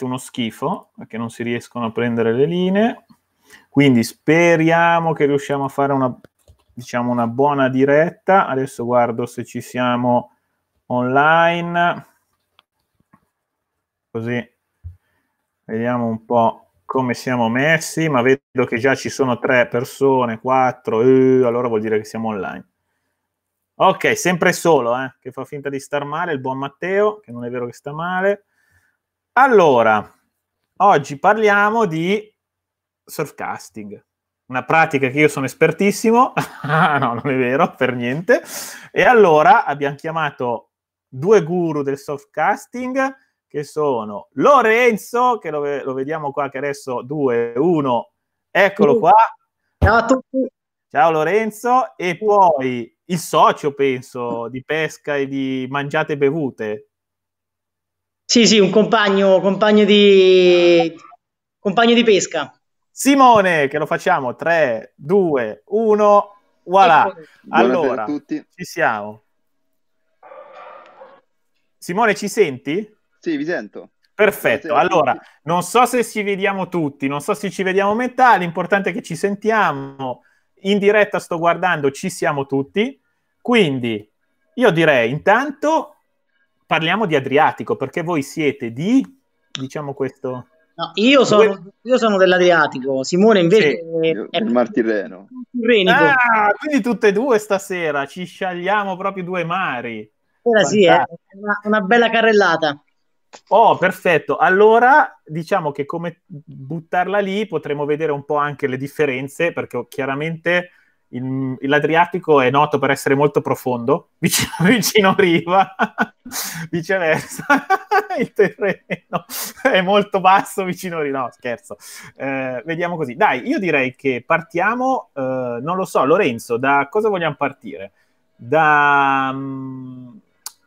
uno schifo perché non si riescono a prendere le linee. Quindi speriamo che riusciamo a fare una, diciamo, una buona diretta. Adesso guardo se ci siamo online. Così vediamo un po' come siamo messi, ma vedo che già ci sono tre persone, quattro, eh, allora vuol dire che siamo online. Ok, sempre solo, eh, che fa finta di star male, il buon Matteo, che non è vero che sta male. Allora, oggi parliamo di surfcasting, una pratica che io sono espertissimo, ah, no, non è vero, per niente. E allora abbiamo chiamato due guru del surfcasting che sono Lorenzo, che lo, lo vediamo qua che adesso 2, 1, eccolo qua. Ciao a tutti. Ciao Lorenzo, e poi il socio, penso, di pesca e di mangiate e bevute. Sì, sì, un compagno, compagno di, compagno di pesca. Simone, che lo facciamo? 3, 2, 1, voilà. Ecco. Allora, ci siamo. Simone, ci senti? Sì, vi sento. Perfetto, allora non so se ci vediamo tutti, non so se ci vediamo metà, l'importante è che ci sentiamo. In diretta sto guardando, ci siamo tutti. Quindi io direi intanto parliamo di Adriatico, perché voi siete di, diciamo questo... No, io, sono, io, sono, dell'Adriatico, Simone invece sì, è il Martirreno. Ah, quindi tutte e due stasera ci sciagliamo proprio due mari. Ora sì, è eh, una, una, bella carrellata. Oh, perfetto. Allora diciamo che come buttarla lì potremo vedere un po' anche le differenze, perché chiaramente il, l'Adriatico è noto per essere molto profondo, vicino, vicino riva, viceversa il terreno è molto basso vicino a riva. No, scherzo. Eh, vediamo così. Dai, io direi che partiamo, eh, non lo so, Lorenzo, da cosa vogliamo partire? Da... Um,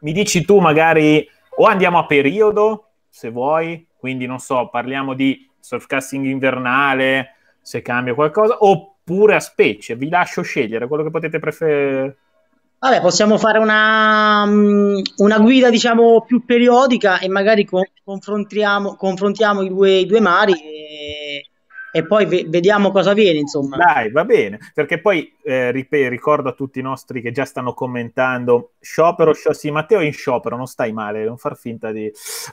mi dici tu magari, o andiamo a periodo, se vuoi, quindi non so, parliamo di surfcasting invernale, se cambia qualcosa, oppure oppure a specie. Vi lascio scegliere quello che potete preferire. Vabbè, possiamo fare una, mm, una, guida, diciamo, più periodica e magari confrontiamo, confrontiamo i, due, i, due, mari e, e poi ve, vediamo cosa viene, insomma. Dai, va bene, perché poi eh, ricordo a tutti i nostri che già stanno commentando, sciopero, sciopero, sì, Matteo è in sciopero, non stai male, non far finta di...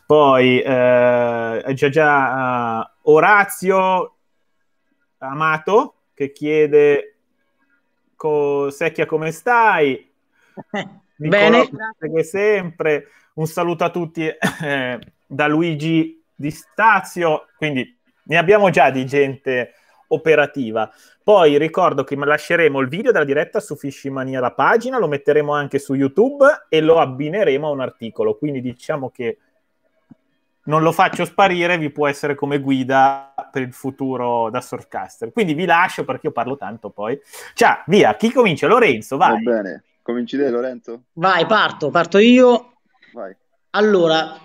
Poi, eh, già già, uh, Orazio, Amato, che chiede co- Secchia come stai? Nicola, Bene. sempre. Un saluto a tutti eh, da Luigi Di Stazio. Quindi ne abbiamo già di gente operativa. Poi ricordo che lasceremo il video della diretta su Fishimania la pagina, lo metteremo anche su YouTube e lo abbineremo a un articolo. Quindi diciamo che non lo faccio sparire, vi può essere come guida per il futuro da Surfcaster. Quindi vi lascio perché io parlo tanto poi. Ciao, via, chi comincia? Lorenzo, vai. Va bene, cominci te Lorenzo? Vai, parto, parto io. Vai. Allora,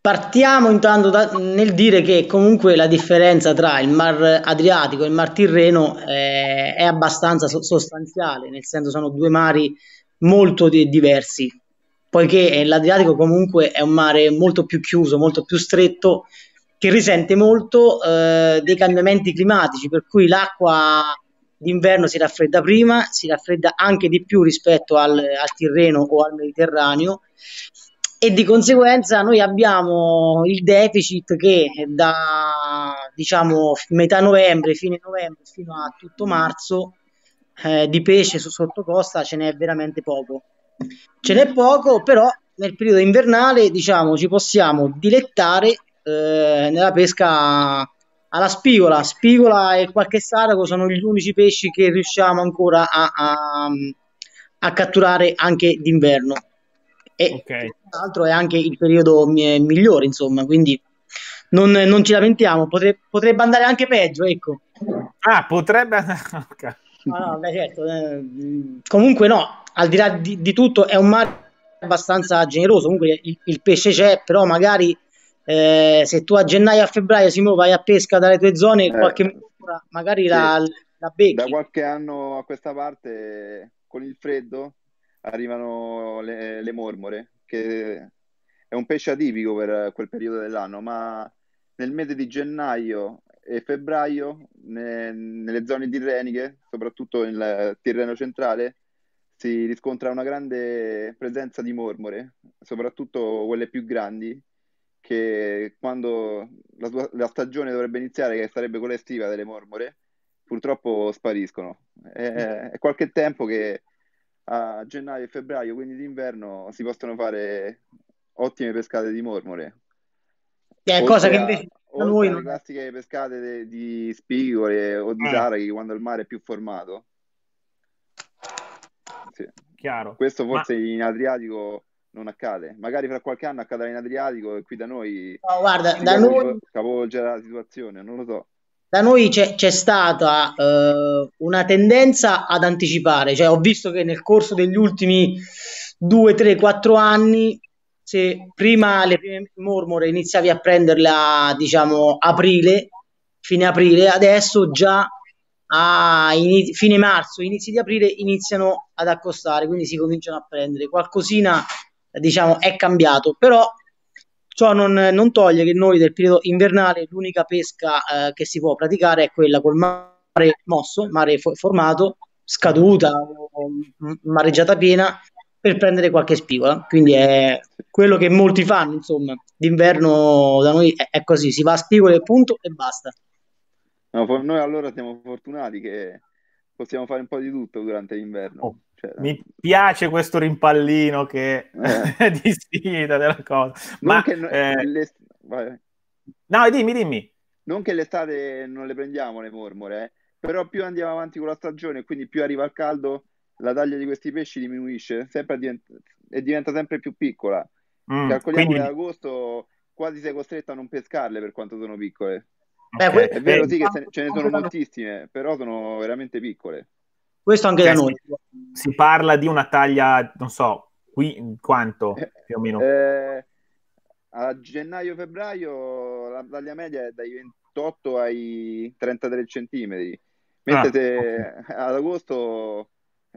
partiamo intanto da, nel dire che comunque la differenza tra il Mar Adriatico e il Mar Tirreno è, eh, è abbastanza so- sostanziale, nel senso sono due mari molto di- diversi poiché l'Adriatico comunque è un mare molto più chiuso, molto più stretto, che risente molto eh, dei cambiamenti climatici, per cui l'acqua d'inverno si raffredda prima, si raffredda anche di più rispetto al, al Tirreno o al Mediterraneo e di conseguenza noi abbiamo il deficit che da diciamo metà novembre, fine novembre fino a tutto marzo eh, di pesce su sottocosta ce n'è veramente poco. Ce n'è poco, però nel periodo invernale diciamo ci possiamo dilettare eh, nella pesca alla spigola. Spigola e qualche sarago sono gli unici pesci che riusciamo ancora a, a, a catturare anche d'inverno. E okay. tra l'altro è anche il periodo migliore, insomma, quindi non, non ci lamentiamo. Potre, potrebbe andare anche peggio, ecco. Ah, potrebbe andare. okay. no, no, beh, certo. Eh, comunque no, al di là di, di tutto è un mare abbastanza generoso, comunque il, il pesce c'è, però magari eh, se tu a gennaio a febbraio si vai a pesca dalle tue zone, eh, qualche misura, magari sì. la, la becchi. Da qualche anno a questa parte con il freddo arrivano le, le mormore, che è un pesce atipico per quel periodo dell'anno, ma nel mese di gennaio e febbraio ne, nelle zone tirreniche, soprattutto nel Tirreno centrale, si riscontra una grande presenza di mormore, soprattutto quelle più grandi, che quando la, la stagione dovrebbe iniziare, che sarebbe quella estiva delle mormore, purtroppo spariscono. È, è qualche tempo che a gennaio e febbraio, quindi d'inverno, si possono fare ottime pescate di mormore. Che è cosa che invece a, noi... Le classiche pescate de, di spigole o di eh. Mm. taraghi quando il mare è più formato sì. Chiaro. Questo forse Ma... in Adriatico non accade. Magari fra qualche anno accadrà in Adriatico e qui da noi... No, guarda, da noi... Capovolgerà la situazione, non lo so. Da noi c'è, c'è stata eh, una tendenza ad anticipare, cioè ho visto che nel corso degli ultimi 2, 3, 4 anni se prima le prime mormore iniziavi a prenderle a diciamo aprile, fine aprile, adesso già a inizi, fine marzo, inizi di aprile iniziano ad accostare, quindi si cominciano a prendere. Qualcosina, diciamo, è cambiato, però ciò non, non toglie che noi del periodo invernale l'unica pesca eh, che si può praticare è quella col mare mosso, mare fo- formato, scaduta, mm, mm, mareggiata piena, per prendere qualche spigola. Quindi è quello che molti fanno, insomma, d'inverno da noi è, è così, si va a spigole, punto e basta. No, noi allora siamo fortunati che possiamo fare un po' di tutto durante l'inverno. Oh, cioè, mi piace questo rimpallino che eh. di sfida della cosa. Non Ma, che no, eh... l'est... no, dimmi, dimmi. Non che l'estate non le prendiamo le mormore, eh? però più andiamo avanti con la stagione, quindi più arriva il caldo, la taglia di questi pesci diminuisce diventa... e diventa sempre più piccola. Mm, Calcoliamo quindi... che ad agosto quasi sei costretto a non pescarle per quanto sono piccole. Okay. È vero eh, sì che diciamo ne, ce ne sono moltissime, però sono veramente piccole. Questo anche da noi. Si parla di una taglia, non so, qui quanto eh, più o meno? Eh, a gennaio-febbraio la taglia media è dai 28 ai 33 centimetri, mentre ah, se, okay. ad agosto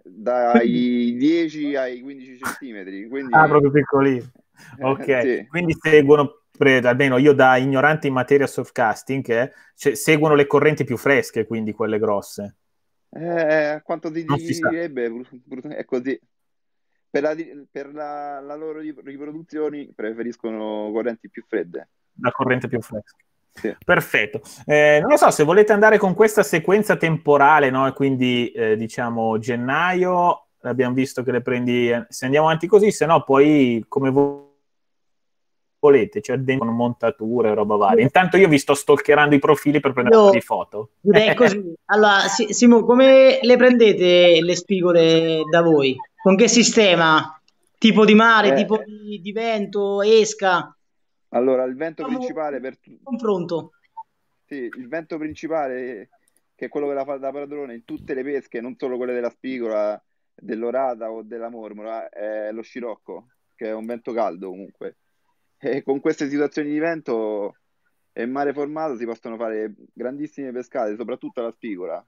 dai 10 ai 15 centimetri. Quindi... Ah, proprio piccolino. ok, sì. quindi seguono almeno io da ignorante in materia surfcasting, eh, cioè, seguono le correnti più fresche, quindi quelle grosse. Eh, quanto ti direbbe, è così. Per, la, per la, la, loro riproduzione preferiscono correnti più fredde. La corrente più fresca. Sì. Perfetto. Eh, non lo so se volete andare con questa sequenza temporale, no? quindi eh, diciamo gennaio abbiamo visto che le prendi, eh, se andiamo avanti così, se no poi come vo- volete, cioè dentro montature e roba varia. Intanto io vi sto stalkerando i profili per prendere un po' di foto. Direi così. allora, Simo, come le prendete le spigole da voi? Con che sistema? Tipo di mare, eh. tipo di, di, vento, esca? Allora, il vento diciamo principale per... Confronto. Sì, il vento principale che è quello che la fa da padrone in tutte le pesche, non solo quelle della spigola, dell'orata o della mormora è lo scirocco, che è un vento caldo comunque. E con queste situazioni di vento e mare formato si possono fare grandissime pescate, soprattutto la spigola,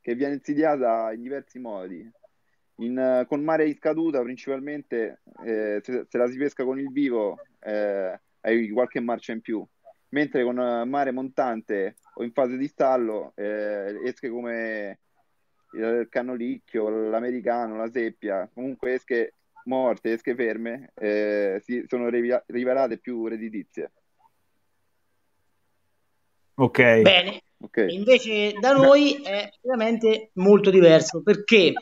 che viene insidiata in diversi modi. In, con mare in scaduta principalmente eh, se, se, la si pesca con il vivo eh, hai qualche marcia in più, mentre con eh, mare montante o in fase di stallo eh, esche come il cannolicchio, l'americano, la seppia, comunque esche morte, esche ferme, eh, si sono rivelate più redditizie. Ok. Bene. Okay. Invece da noi è veramente molto diverso perché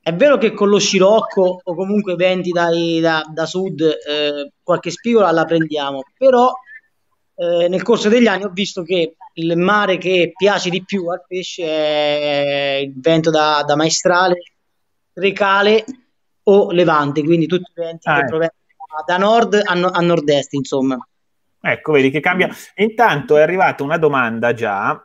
è vero che con lo scirocco o comunque venti dai, da, da, sud eh, qualche spigola la prendiamo, però eh, nel corso degli anni ho visto che il mare che piace di più al pesce è il vento da, da maestrale, recale o levante, quindi tutti i venti ah, che eh. provengono da nord a, a nord-est, insomma. Ecco, vedi che cambia. Intanto è arrivata una domanda già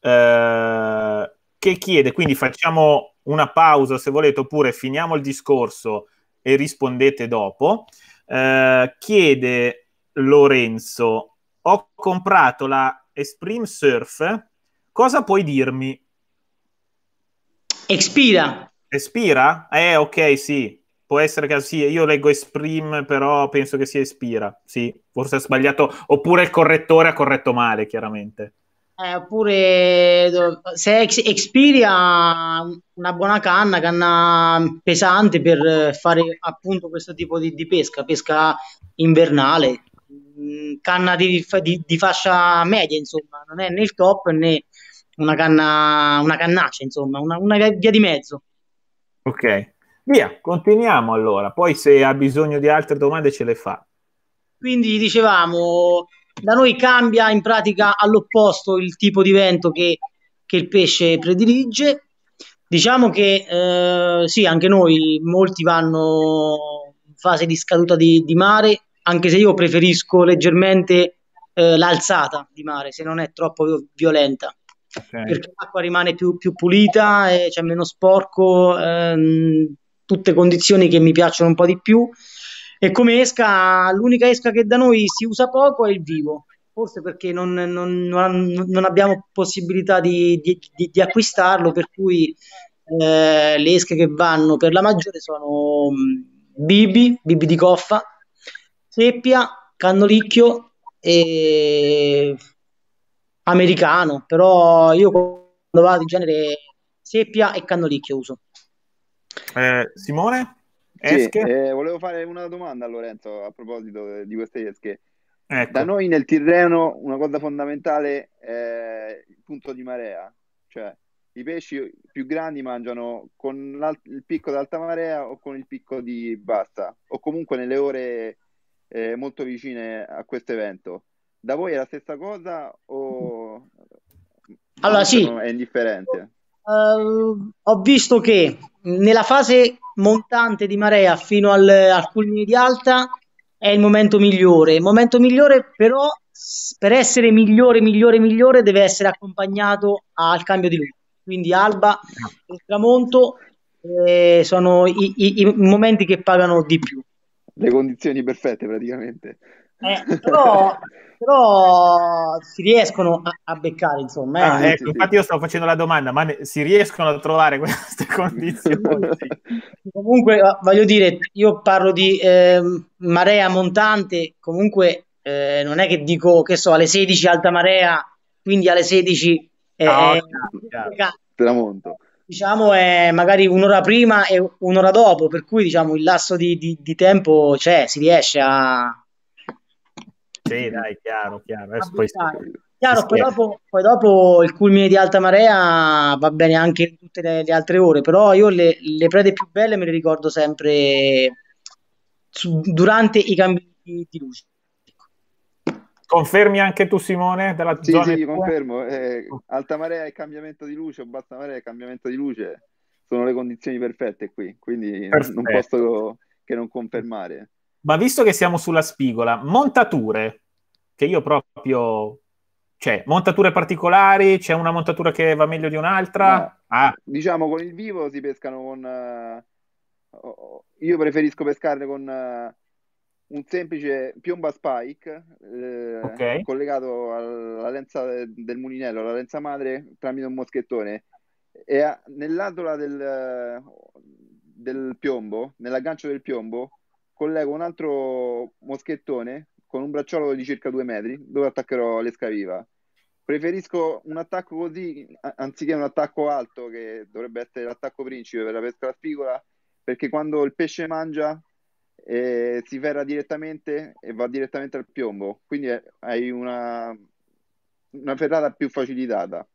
eh, che chiede, quindi facciamo una pausa se volete oppure finiamo il discorso e rispondete dopo. Eh, chiede Lorenzo ho comprato la Extreme Surf, cosa puoi dirmi? Expira. Espira? Eh, ok, sì. Può essere che sì, io leggo Esprim, però penso che sia Espira. Sì, forse ho sbagliato. Oppure il correttore ha corretto male, chiaramente. Eh, oppure se ex- una buona canna, canna pesante per fare appunto questo tipo di, di pesca, pesca invernale. Mm, canna di, di, di, fascia media, insomma, non è né il top né una canna, una cannaccia, insomma, una, una via di mezzo. Ok, via, continuiamo allora, poi se ha bisogno di altre domande ce le fa. Quindi dicevamo, da noi cambia in pratica all'opposto il tipo di vento che, che il pesce predilige. Diciamo che eh, sì, anche noi molti vanno in fase di scaduta di, di mare, anche se io preferisco leggermente eh, l'alzata di mare, se non è troppo violenta. Okay. Perché l'acqua rimane più, più pulita, c'è cioè meno sporco, ehm, tutte condizioni che mi piacciono un po' di più. E come esca, l'unica esca che da noi si usa poco è il vivo, forse perché non, non, non abbiamo possibilità di, di, di, di, acquistarlo, per cui eh, le esche che vanno per la maggiore sono mm, bibi, bibi di coffa, Seppia, Cannolicchio e americano, però io quando vado in genere seppia e cannolicchio uso. Eh, Simone? Sì, eh, volevo fare una domanda a Lorenzo a proposito di queste esche. Ecco. Da noi nel Tirreno una cosa fondamentale è il punto di marea, cioè i pesci più grandi mangiano con il picco d'alta marea o con il picco di bassa o comunque nelle ore eh, molto vicine a questo evento. Da voi è la stessa cosa o allora, sì. è indifferente? Uh, ho visto che nella fase montante di marea fino al, al culmine di alta è il momento migliore. Il momento migliore però per essere migliore, migliore, migliore deve essere accompagnato al cambio di luce. Quindi alba e tramonto eh, sono i, i, i momenti che pagano di più le condizioni perfette praticamente. Eh, però, però, si riescono a, a beccare, insomma. Eh. Ah, ecco, infatti io stavo facendo la domanda, ma ne, si riescono a trovare queste condizioni? comunque, voglio dire, io parlo di eh, marea montante, comunque eh, non è che dico, che so, alle 16 alta marea, quindi alle 16 no, eh, ah, eh, chiaro, chiaro. tramonto diciamo è magari un'ora prima e un'ora dopo, per cui diciamo il lasso di, di, di tempo c'è, si riesce a... Sì, dai, chiaro, chiaro. Adesso poi... Chiaro, poi dopo, poi dopo, il culmine di alta marea va bene anche in tutte le, le altre ore, però io le, le, prede più belle me le ricordo sempre su, durante i cambi di luce. Confermi anche tu, Simone? Della sì, zona sì, confermo. Eh, alta marea e cambiamento di luce o bassa marea e cambiamento di luce sono le condizioni perfette qui, quindi Perfetto. non posso che non confermare. Ma visto che siamo sulla spigola, montature, che io proprio... Cioè, montature particolari, c'è una montatura che va meglio di un'altra? No. Ah. Diciamo, con il vivo si pescano con... Uh, io preferisco pescarle con... Uh, un semplice piomba spike eh, okay. collegato alla lenza del mulinello, alla lenza madre, tramite un moschettone. E a, nell'atola del, del piombo, nell'aggancio del piombo, collego un altro moschettone con un bracciolo di circa due metri dove attaccherò l'esca viva. Preferisco un attacco così anziché un attacco alto che dovrebbe essere l'attacco principe per la pesca alla spigola perché quando il pesce mangia e si ferra direttamente e va direttamente al piombo, quindi hai una, una ferrata più facilitata.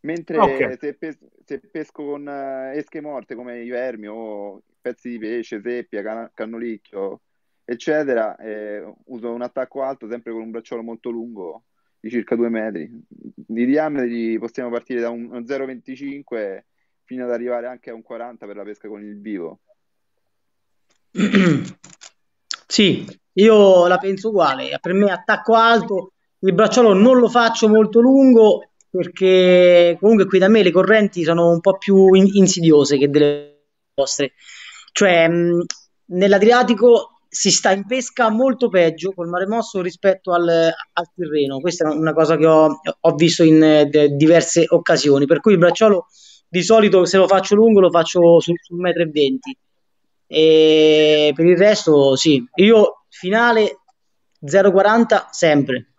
Mentre okay. se, pes- se, pesco con eh, esche morte come i vermi o pezzi di pesce, seppia, can- cannolicchio, eccetera, eh, uso un attacco alto sempre con un bracciolo molto lungo di circa 2 metri. Di diametri possiamo partire da un 0,25 fino ad arrivare anche a un 40 per la pesca con il vivo. Sì, io la penso uguale. Per me attacco alto, il bracciolo non lo faccio molto lungo perché comunque qui da me le correnti sono un po' più in- insidiose che delle vostre. Cioè, mm, nell'Adriatico si sta in pesca molto peggio col mare mosso rispetto al, al Tirreno. Questa è una cosa che ho, ho visto in de, diverse occasioni. Per cui il bracciolo di solito se lo faccio lungo lo faccio sul, 1,20 m. E per il resto, sì, io finale 0,40 sempre.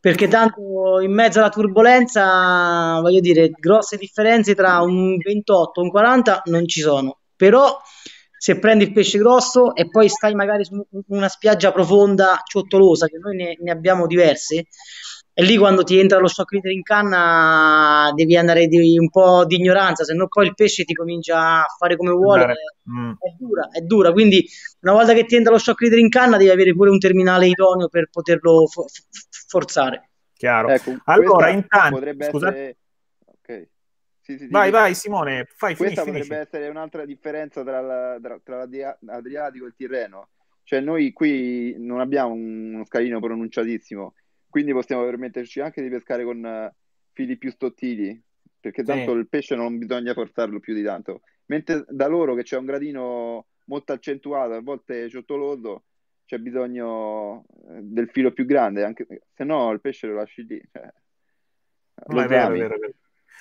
Perché tanto in mezzo alla turbolenza, voglio dire, grosse differenze tra un 28 e un 40 non ci sono. Però se prendi il pesce grosso e poi stai magari su una spiaggia profonda, ciottolosa, che noi ne, ne abbiamo diverse, e lì quando ti entra lo shock leader in canna devi andare di un po' di ignoranza, se no poi il pesce ti comincia a fare come vuole. Andare, mm. È dura, è dura. Quindi una volta che ti entra lo shock leader in canna devi avere pure un terminale idoneo per poterlo for- forzare. Chiaro. Ecco, allora, intanto... Scusate... Essere... Okay. Sì, sì, vai, vai Simone, fai Questa finisci, potrebbe essere un'altra differenza tra, la, tra l'Adriatico e il Tirreno. Cioè noi qui non abbiamo uno scalino pronunciatissimo quindi possiamo permetterci anche di pescare con eh, fili più sottili, perché tanto sì. il pesce non bisogna forzarlo più di tanto. Mentre da loro che c'è un gradino molto accentuato, a volte ciottoloso, c'è bisogno eh, del filo più grande, anche... se no il pesce lo lasci lì. Cioè, lo è vero, vero,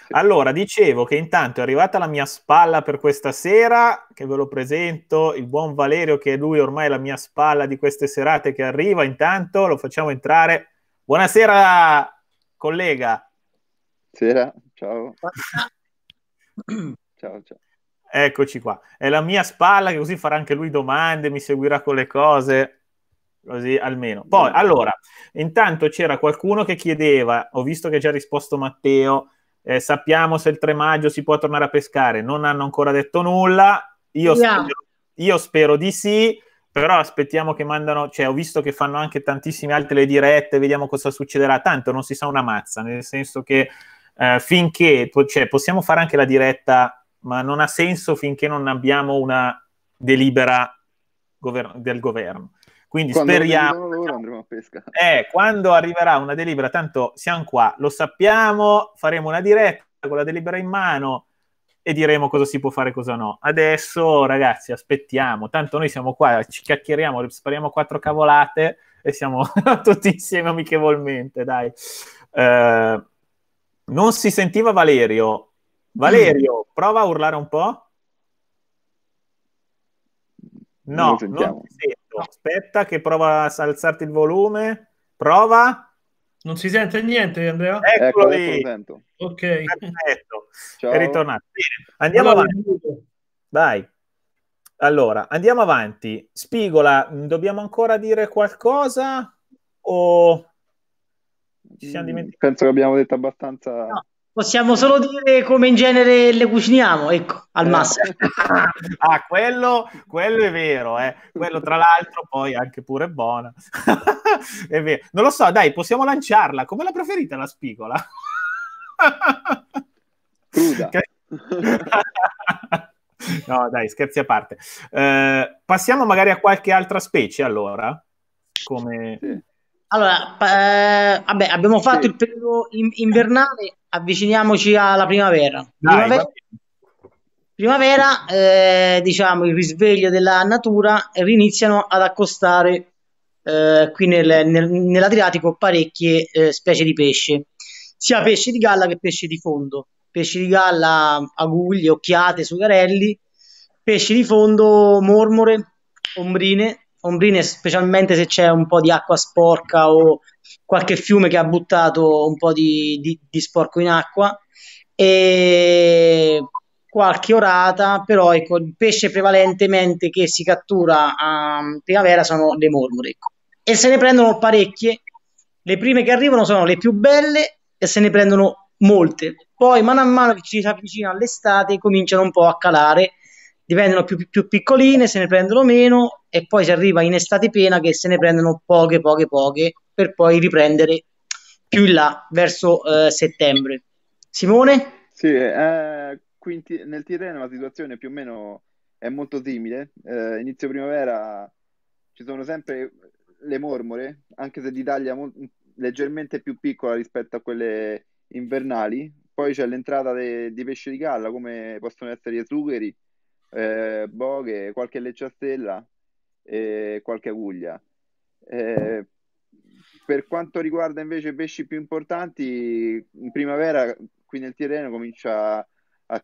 Allora, dicevo che intanto è arrivata la mia spalla per questa sera, che ve lo presento, il buon Valerio, che è lui ormai la mia spalla di queste serate che arriva, intanto lo facciamo entrare. Buonasera, collega. Buonasera, ciao. ciao, ciao. Eccoci qua. È la mia spalla che così farà anche lui domande, mi seguirà con le cose, così almeno. Poi, allora, intanto c'era qualcuno che chiedeva, ho visto che ha già risposto Matteo, eh, sappiamo se il 3 maggio si può tornare a pescare, non hanno ancora detto nulla, io, yeah. spero, io spero di sì, però aspettiamo che mandano, cioè ho visto che fanno anche tantissime altre dirette, vediamo cosa succederà, tanto non si sa una mazza, nel senso che eh, finché, cioè, possiamo fare anche la diretta, ma non ha senso finché non abbiamo una delibera gover- del governo. Quindi quando speriamo. Loro, eh, quando arriverà una delibera, tanto siamo qua, lo sappiamo, faremo una diretta con la delibera in mano, e diremo cosa si può fare e cosa no. Adesso, ragazzi, aspettiamo. Tanto noi siamo qua, ci chiacchieriamo, spariamo quattro cavolate e siamo tutti insieme amichevolmente, dai. Eh, non si sentiva Valerio. Valerio, mm. prova a urlare un po'. No, non, non ti sento. Aspetta che prova a alzarti il volume. Prova. Non si sente niente, Andrea? Eccolo, ecco, lì. Ok. Perfetto. Ciao. È ritornato. Andiamo allora, avanti. Vai. Allora, andiamo avanti. Spigola, dobbiamo ancora dire qualcosa o ci siamo mm, dimenticati? Penso che abbiamo detto abbastanza. No. Possiamo solo dire come in genere le cuciniamo, ecco, al massimo. ah, quello, quello è vero, eh. Quello tra l'altro poi anche pure è buona. è vero. Non lo so, dai, possiamo lanciarla. Come la preferite la spigola? no, dai, scherzi a parte. Eh, passiamo magari a qualche altra specie, allora? Come... Allora, eh, vabbè, abbiamo fatto sì. il periodo invernale avviciniamoci alla primavera. Dai, primavera, primavera eh, diciamo, il risveglio della natura riniziano ad accostare eh, qui nel, nel, nell'Adriatico parecchie eh, specie di pesce, sia pesce di galla che pesce di fondo. Pesci di galla, aguglie, occhiate, sugarelli, pesci di fondo, mormore, ombrine, ombrine specialmente se c'è un po' di acqua sporca o qualche fiume che ha buttato un po' di, di, di sporco in acqua e qualche orata, però ecco, il pesce prevalentemente che si cattura a primavera sono le mormore ecco. e se ne prendono parecchie. Le prime che arrivano sono le più belle e se ne prendono molte. Poi, mano a mano che ci si avvicina all'estate, cominciano un po' a calare diventano più, più, piccoline, se ne prendono meno e poi si arriva in estate piena che se ne prendono poche, poche, poche per poi riprendere più in là verso eh, settembre. Simone? Sì, eh, t- nel Tirreno la situazione più o meno è molto simile. Eh, inizio primavera ci sono sempre le mormore, anche se d'Italia mo- leggermente più piccola rispetto a quelle invernali. Poi c'è l'entrata de- di pesce di galla, come possono essere i sugheri, eh, Boghe, qualche Lecciastella e qualche Aguglia. Eh, per quanto riguarda invece i pesci più importanti, in primavera qui nel Tirreno comincia a,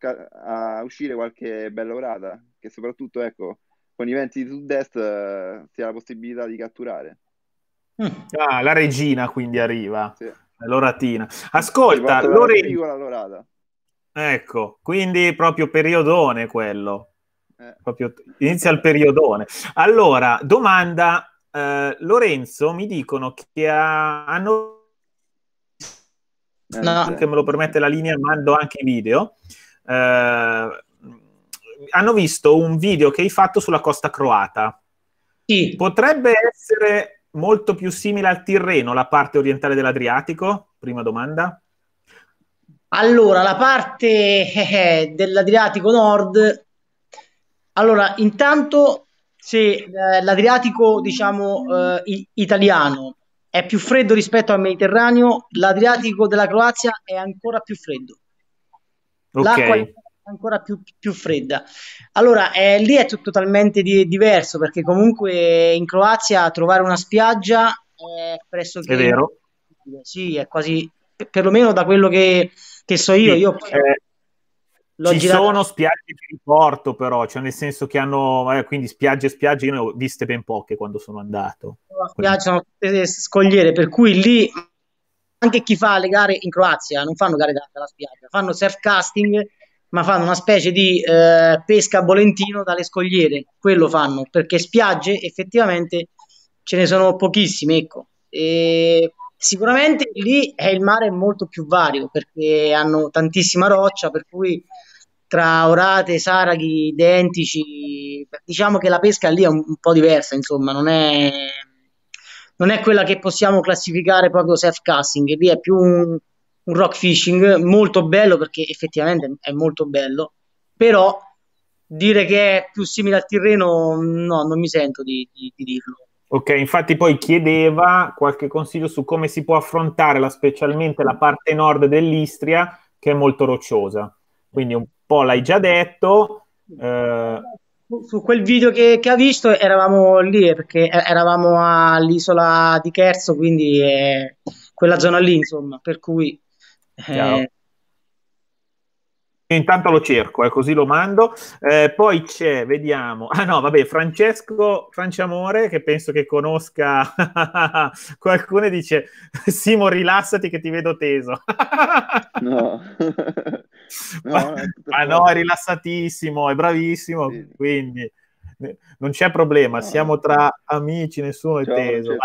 a uscire qualche bella orata, che soprattutto ecco, con i venti di sud-est eh, si ha la possibilità di catturare. Mm. Ah, la regina quindi arriva. Sì. Eh, l'oratina. Ascolta, Lore... Ecco, quindi proprio periodone quello. Eh. Proprio, inizia il periodone. Allora, domanda, eh, Lorenzo, mi dicono che a, hanno... No. Eh, che me lo permette la linea, mando anche i video. Eh, hanno visto un video che hai fatto sulla costa croata. Sì. Potrebbe essere molto più simile al Tirreno, la parte orientale dell'Adriatico? Prima domanda. Allora, la parte eh, eh dell'Adriatico Nord allora, intanto se eh, l'Adriatico, diciamo, eh, italiano è più freddo rispetto al Mediterraneo, l'Adriatico della Croazia è ancora più freddo. Okay. L'acqua è ancora più, più fredda. Allora, eh, lì è t- totalmente di- diverso perché comunque in Croazia trovare una spiaggia è pressoché... È vero. Sì, è quasi, perlomeno da quello che, che so io, sì, io... È eh, L'ho Ci girato... sono spiagge di porto, però, cioè nel senso che hanno, eh, quindi spiagge e spiagge, io ne ho viste ben poche quando sono andato. Piacciono tutte eh, scogliere, per cui lì anche chi fa le gare in Croazia non fanno gare dalla spiaggia, fanno surf casting, ma fanno una specie di eh, pesca a bolentino dalle scogliere, quello fanno, perché spiagge effettivamente ce ne sono pochissime, ecco. E sicuramente lì è eh, il mare molto più vario perché hanno tantissima roccia, per cui tra orate, saraghi, identici, diciamo che la pesca lì è un, un po' diversa, insomma, non è, non è, quella che possiamo classificare proprio self-casting, lì è più un, un rock fishing molto bello perché effettivamente è molto bello, però dire che è più simile al Tirreno no, non mi sento di, di, di dirlo. Ok, infatti poi chiedeva qualche consiglio su come si può affrontare la, specialmente la parte nord dell'Istria che è molto rocciosa. Quindi un po' l'hai già detto. Eh... Su quel video che, che, ha visto eravamo lì eh, perché eravamo all'isola di Cherso, quindi eh, quella zona lì, insomma, per cui... Eh... Intanto lo cerco, eh, così lo mando. Eh, poi c'è, vediamo. Ah no, vabbè, Francesco Franciamore, che penso che conosca qualcuno, dice: Simo, rilassati che ti vedo teso. no. no, ma, no, è rilassatissimo, è bravissimo, sì. quindi non c'è problema, no, siamo tra amici, nessuno è teso.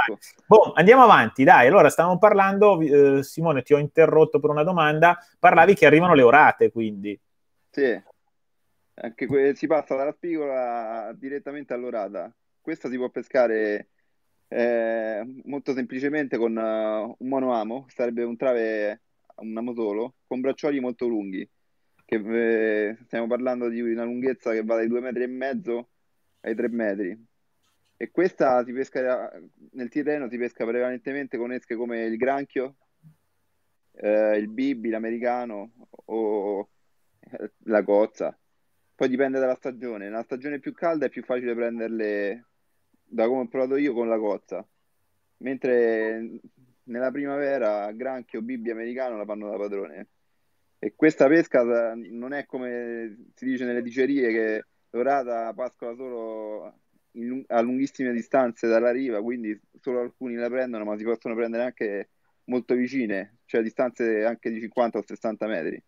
Boh, andiamo avanti, dai. Allora, stavamo parlando, eh, Simone, ti ho interrotto per una domanda. Parlavi che arrivano le orate, quindi. Sì, anche que- si passa dalla spigola direttamente all'orata. Questa si può pescare eh, molto semplicemente con uh, un monoamo, sarebbe un trave, un amosolo, con braccioli molto lunghi che eh, stiamo parlando di una lunghezza che va dai due metri e mezzo ai tre metri e questa si pesca nel Tirreno si pesca prevalentemente con esche come il granchio eh, il bibi, l'americano o eh, la cozza poi dipende dalla stagione nella stagione più calda è più facile prenderle da come ho provato io con la cozza mentre nella primavera granchio, bibi, americano la fanno da padrone e questa pesca eh, non è come si dice nelle dicerie che dorata pascola solo in, a lunghissime distanze dalla riva, quindi solo alcuni la prendono, ma si possono prendere anche molto vicine, cioè distanze anche di 50 o 60 metri.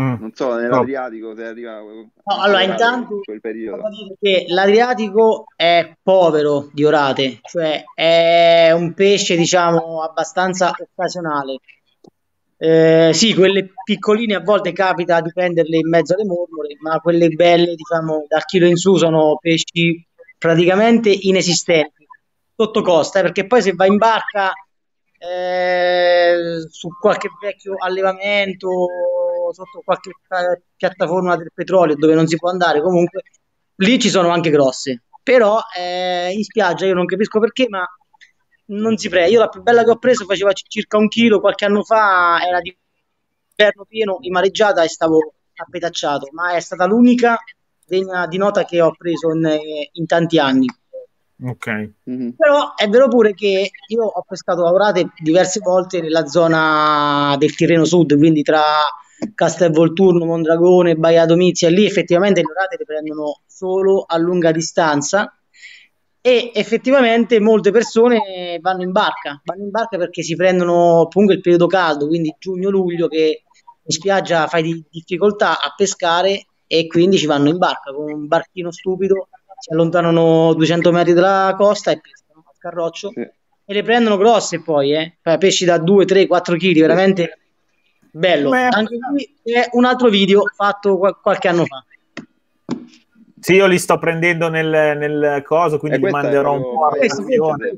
Mm. Non so, nell'Adriatico se arriva. No, allora, intanto l'Adriatico è povero di orate, cioè è un pesce, diciamo, abbastanza occasionale. Eh, sì, quelle piccoline a volte capita di prenderle in mezzo alle mormore, ma quelle belle, diciamo, dal chilo in su sono pesci praticamente inesistenti, sotto costa, eh, perché poi se va in barca eh, su qualche vecchio allevamento, sotto qualche piattaforma del petrolio dove non si può andare, comunque lì ci sono anche grosse, però eh, in spiaggia io non capisco perché, ma non si prega. Io la più bella che ho preso faceva circa un chilo qualche anno fa, era di inverno pieno in mareggiata e stavo appetacciato, ma è stata l'unica degna di nota che ho preso in, in tanti anni. Ok. Mm-hmm. Però è vero pure che io ho pescato aurate diverse volte nella zona del Tirreno Sud, quindi tra Castelvolturno, Mondragone, Baia Domizia, lì effettivamente le orate le prendono solo a lunga distanza e effettivamente molte persone vanno in barca, vanno in barca perché si prendono comunque il periodo caldo, quindi giugno-luglio che in spiaggia fai di difficoltà a pescare e quindi ci vanno in barca con un barchino stupido, si allontanano 200 metri dalla costa e pescano a carroccio sì. e le prendono grosse poi, eh? pesci da 2, 3, 4 kg, veramente bello. Beh, Anche qui è un altro video fatto qualche anno fa. Sì, io li sto prendendo nel, nel coso, quindi eh, li manderò un po' a reazione.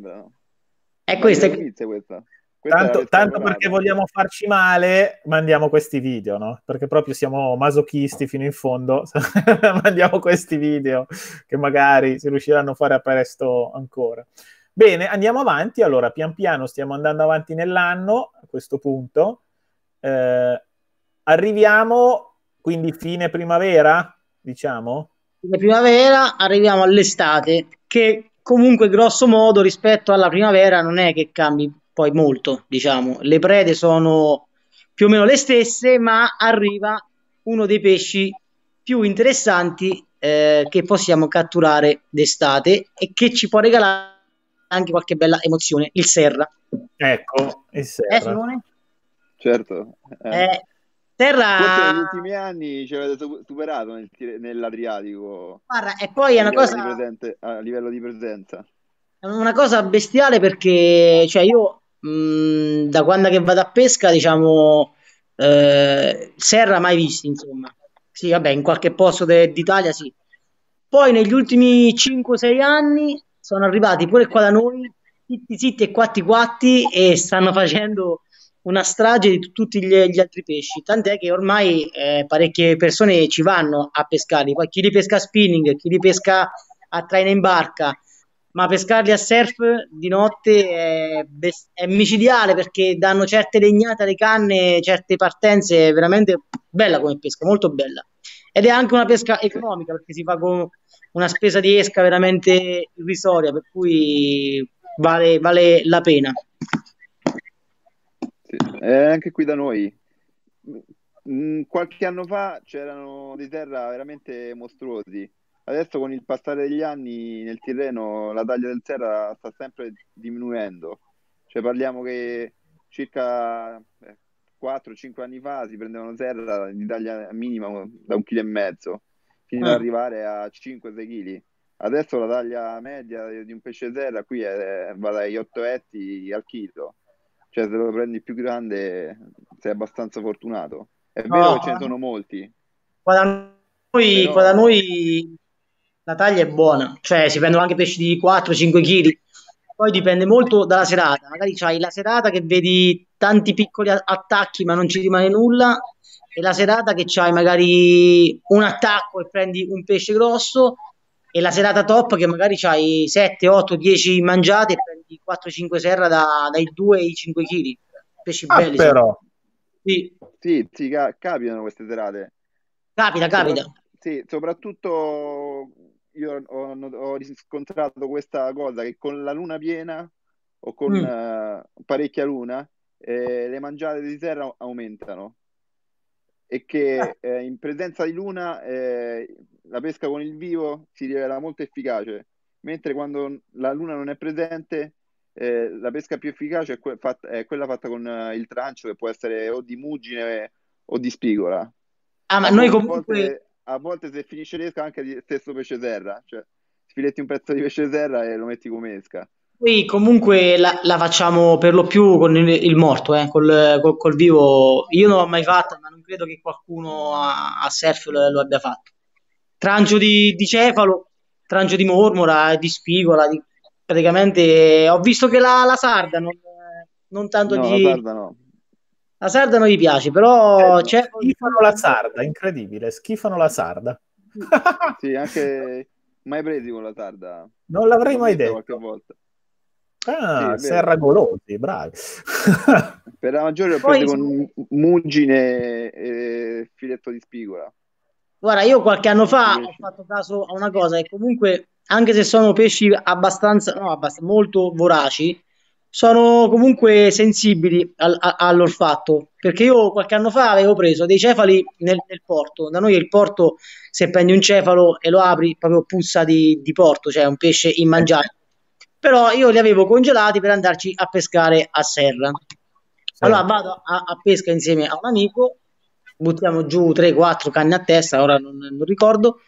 È questa. È questa. Tanto, tanto perché vogliamo farci male, mandiamo questi video, no? Perché proprio siamo masochisti fino in fondo, mandiamo questi video che magari si riusciranno a fare a presto ancora. Bene, andiamo avanti. Allora, pian piano stiamo andando avanti nell'anno a questo punto. Eh, arriviamo quindi fine primavera, diciamo? fine primavera, arriviamo all'estate, che comunque grosso modo rispetto alla primavera non è che cambi poi molto, diciamo. Le prede sono più o meno le stesse, ma arriva uno dei pesci più interessanti eh, che possiamo catturare d'estate e che ci può regalare anche qualche bella emozione, il serra. Ecco, il eh, serra. Eh, Simone? Certo. Eh. Terra... Forse negli ultimi anni ci avete superato nel, nell'Adriatico. Guarda, e poi è una cosa... Presente, a livello di presenza. È una cosa bestiale perché cioè, io mh, mhmm, da quando che vado a pesca, diciamo, eh, Serra mai visti, insomma. Sì, vabbè, in qualche posto de- d'Italia sì. Poi negli ultimi 5-6 anni sono arrivati pure qua da noi, zitti zitti e quatti quatti e stanno facendo una strage di tutti gli, gli, altri pesci, tant'è che ormai eh, parecchie persone ci vanno a pescarli, chi li pesca a spinning, chi li pesca a traina in barca, ma pescarli a surf di notte è, best- è micidiale perché danno certe legnate alle canne, certe partenze, è veramente bella come pesca, molto bella. Ed è anche una pesca economica perché si fa con una spesa di esca veramente irrisoria, per cui vale, vale la pena eh, anche qui da noi. Mm, qualche anno fa c'erano di terra veramente mostruosi. Adesso con il passare degli anni nel Tirreno la taglia del terra sta sempre diminuendo. Cioè parliamo che circa 4-5 eh, anni fa si prendevano terra di taglia minima da un chilo e mezzo fino ah. ad arrivare a 5-6 kg. Adesso la taglia media di un pesce terra qui è, va dai 8 etti al chilo cioè, se lo prendi più grande, sei abbastanza fortunato. È no, vero che ce ne sono molti. Qua da, noi, Però... qua da noi, la taglia è buona, cioè si prendono anche pesci di 4-5 kg. Poi dipende molto dalla serata. Magari c'hai la serata che vedi tanti piccoli attacchi, ma non ci rimane nulla. E la serata che c'hai magari un attacco e prendi un pesce grosso, e la serata top che magari c'hai 7, 8, 10 mangiate e di 4-5 serra da, dai 2 ai 5 kg. Pesci ah, belli. Però. Sì. Sì, sì capitano queste serate. Capita, capita. sì, soprattutto io ho, ho, riscontrato questa cosa che con la luna piena o con mm. uh, parecchia luna eh, le mangiate di serra aumentano e che ah. eh, in presenza di luna eh, la pesca con il vivo si rivela molto efficace mentre quando la luna non è presente eh, la pesca più efficace è, que- fatta, è quella fatta con uh, il trancio che può essere o di muggine o di spigola. Ah, ma noi comunque... Volte, a volte se finisce l'esca anche di stesso pesce serra, cioè filetti un pezzo di pesce serra e lo metti come esca. Poi comunque la, la, facciamo per lo più con il, il morto, eh, col, col, col, vivo. Io non l'ho mai fatta, ma non credo che qualcuno a, a surf lo, lo abbia fatto. Trancio di, di cefalo, Trangio di Mormora, di Spigola, di... praticamente eh, ho visto che la, la Sarda non, eh, non tanto no, gli... La Sarda no. La Sarda non gli piace, però... Eh, c'è... Schifano la Sarda, incredibile, schifano la Sarda. sì, anche mai presi con la Sarda. Non l'avrei mai detto. Qualche volta. Ah, sì, Serra Golosi, bravi. per la maggiore ho preso Poi... con Mugine e filetto di spigola. Guarda, io qualche anno fa ho fatto caso a una cosa e comunque, anche se sono pesci abbastanza, no, abbastanza molto voraci, sono comunque sensibili al, a, all'olfatto. Perché io qualche anno fa avevo preso dei cefali nel, nel, porto. Da noi il porto, se prendi un cefalo e lo apri, proprio puzza di, di porto, cioè un pesce immangiabile. Però io li avevo congelati per andarci a pescare a serra. Allora vado a, a pesca insieme a un amico buttiamo giù 3-4 canne a testa, ora non, non ricordo.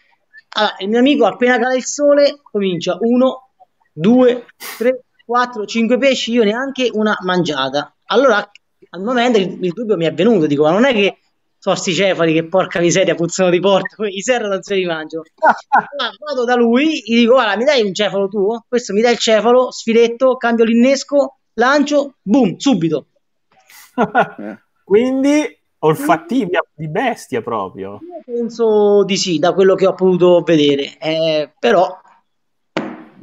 Allora, il mio amico appena cala il sole comincia 1, 2, 3, 4, 5 pesci, io neanche una mangiata. Allora al momento il, il dubbio mi è venuto, dico ma non è che sono sti cefali che porca miseria puzzano di porto, i serra non se li mangio. Allora, ah, vado da lui, gli dico guarda mi dai un cefalo tuo? Questo mi dai il cefalo, sfiletto, cambio l'innesco, lancio, boom, subito. Quindi olfattiva di bestia proprio. Io penso di sì, da quello che ho potuto vedere, eh, però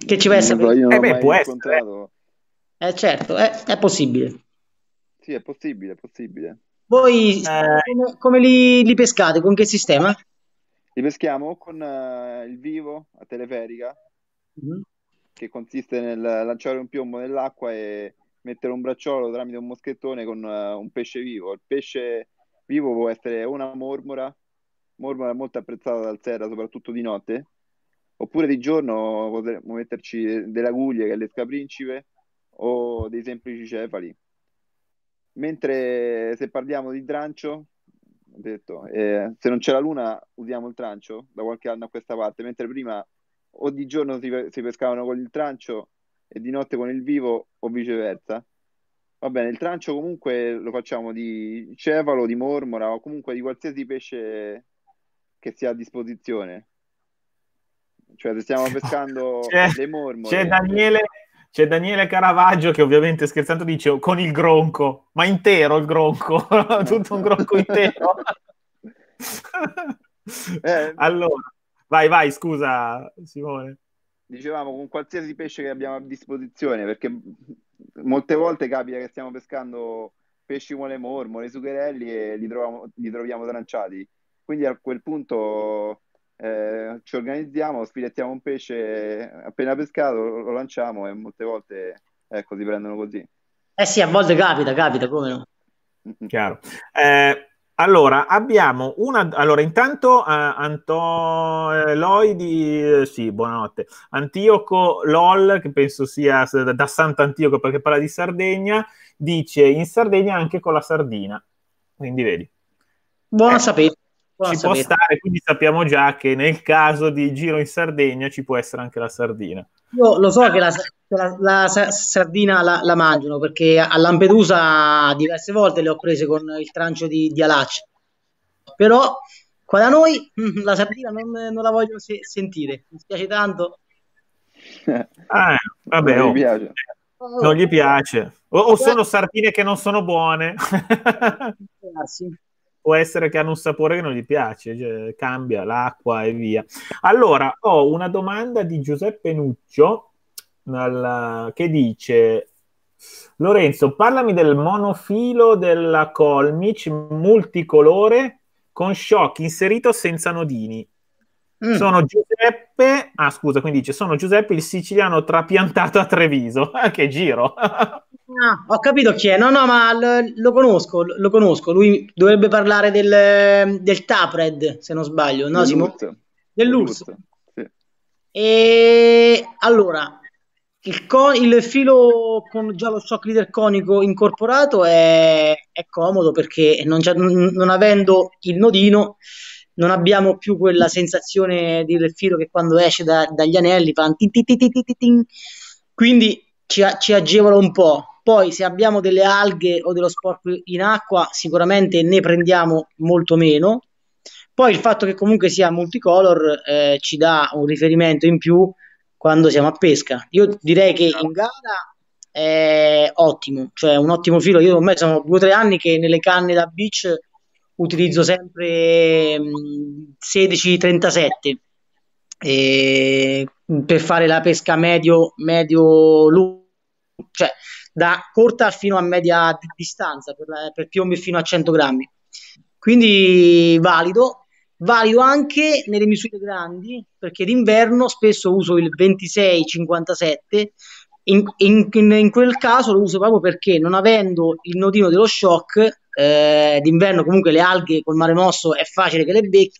che ci eh può essere? Io eh beh, può essere. Eh, certo, è, è, possibile. Sì, è possibile, è possibile. Voi eh. come, come li, li, pescate? Con che sistema? Li peschiamo con uh, il vivo a teleferica, mm-hmm. che consiste nel lanciare un piombo nell'acqua e mettere un bracciolo tramite un moschettone con uh, un pesce vivo. Il pesce Vivo può essere una mormora, mormora molto apprezzata dal Serra, soprattutto di notte, oppure di giorno potremmo metterci delle aguglie che è l'esca principe o dei semplici cefali. Mentre se parliamo di trancio, detto, eh, se non c'è la luna usiamo il trancio da qualche anno a questa parte, mentre prima o di giorno si, si pescavano con il trancio e di notte con il vivo o viceversa. Va bene, il trancio comunque lo facciamo di cefalo, di mormora o comunque di qualsiasi pesce che sia a disposizione. Cioè stiamo pescando c'è, le mormore... C'è Daniele, c'è Daniele, Caravaggio che ovviamente scherzando dice oh, con il gronco, ma intero il gronco, tutto un gronco intero. eh, allora, vai, vai, scusa Simone dicevamo con qualsiasi pesce che abbiamo a disposizione perché molte volte capita che stiamo pescando pesci come mole mormore, sugherelli e li, troviamo, li troviamo tranciati. Quindi a quel punto eh, ci organizziamo, sfilettiamo un pesce appena pescato, lo lanciamo e molte volte ecco, si prendono così. Eh sì, a volte capita, capita, come no? Chiaro. Eh, allora, abbiamo una... Allora, intanto uh, eh, Antoloidi, eh, eh, sì, buonanotte. Antioco LOL, che penso sia da Sant'Antioco perché parla di Sardegna, dice in Sardegna anche con la sardina. Quindi vedi. Buono eh, sapere. Buono ci sapere. può stare, quindi sappiamo già che nel caso di giro in Sardegna ci può essere anche la sardina. Io lo so che la, la, la sardina la, la, mangiano perché a Lampedusa diverse volte le ho prese con il trancio di, di Alaccio, però qua da noi la sardina non, non la voglio se- sentire, mi spiace tanto. Ah, vabbè, non gli piace. Non gli piace. O, o sono sardine che non sono buone può essere che hanno un sapore che non gli piace, cioè, cambia l'acqua e via. Allora, ho una domanda di Giuseppe Nuccio dal, che dice Lorenzo, parlami del monofilo della Colmic multicolore con shock inserito senza nodini. Mm. Sono Giuseppe, ah scusa, quindi dice, sono Giuseppe il siciliano trapiantato a Treviso. Ah, che giro! Ah, ho capito chi è. No, no, ma lo, lo conosco, lo, conosco. Lui dovrebbe parlare del, del Tapred, se non sbaglio, no, Simo? Dell'Urs. Sì. E allora, il, con, il, filo con già lo shock leader conico incorporato è, è comodo perché non, non, avendo il nodino non abbiamo più quella sensazione del filo che quando esce da, dagli anelli fa tin tin tin tin tin tin quindi ci, ci agevola un po'. Poi se abbiamo delle alghe o dello sporco in acqua sicuramente ne prendiamo molto meno. Poi il fatto che comunque sia multicolor eh, ci dà un riferimento in più quando siamo a pesca. Io direi che in gara è ottimo, cioè un ottimo filo. Io ormai sono due o tre anni che nelle canne da beach utilizzo sempre 16-37 mm, per fare la pesca medio, medio lungo, cioè da corta fino a media distanza, per, eh, per piombi fino a 100 grammi. Quindi valido, valido anche nelle misure grandi, perché d'inverno spesso uso il 26-57, in, in, in, quel caso lo uso proprio perché non avendo il nodino dello shock, eh, d'inverno comunque le alghe col mare mosso è facile che le becchi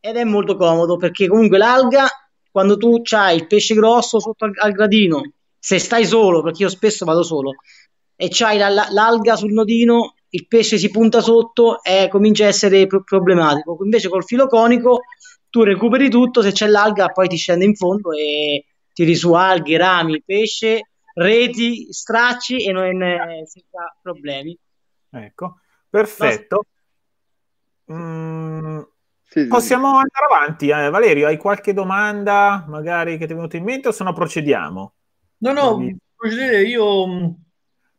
ed è molto comodo perché comunque l'alga quando tu hai il pesce grosso sotto al, al gradino se stai solo, perché io spesso vado solo, e c'hai la, la, l'alga sul nodino, il pesce si punta sotto e comincia a essere pro- problematico. Invece col filo conico tu recuperi tutto, se c'è l'alga poi ti scende in fondo e tiri su alghe, rami, pesce, reti, stracci e non eh, senza problemi. Ecco, perfetto. Mm, sì, sì, possiamo andare avanti. Eh, Valerio, hai qualche domanda magari che ti è venuta in mente o se no procediamo? No, no, procedere io... Mm,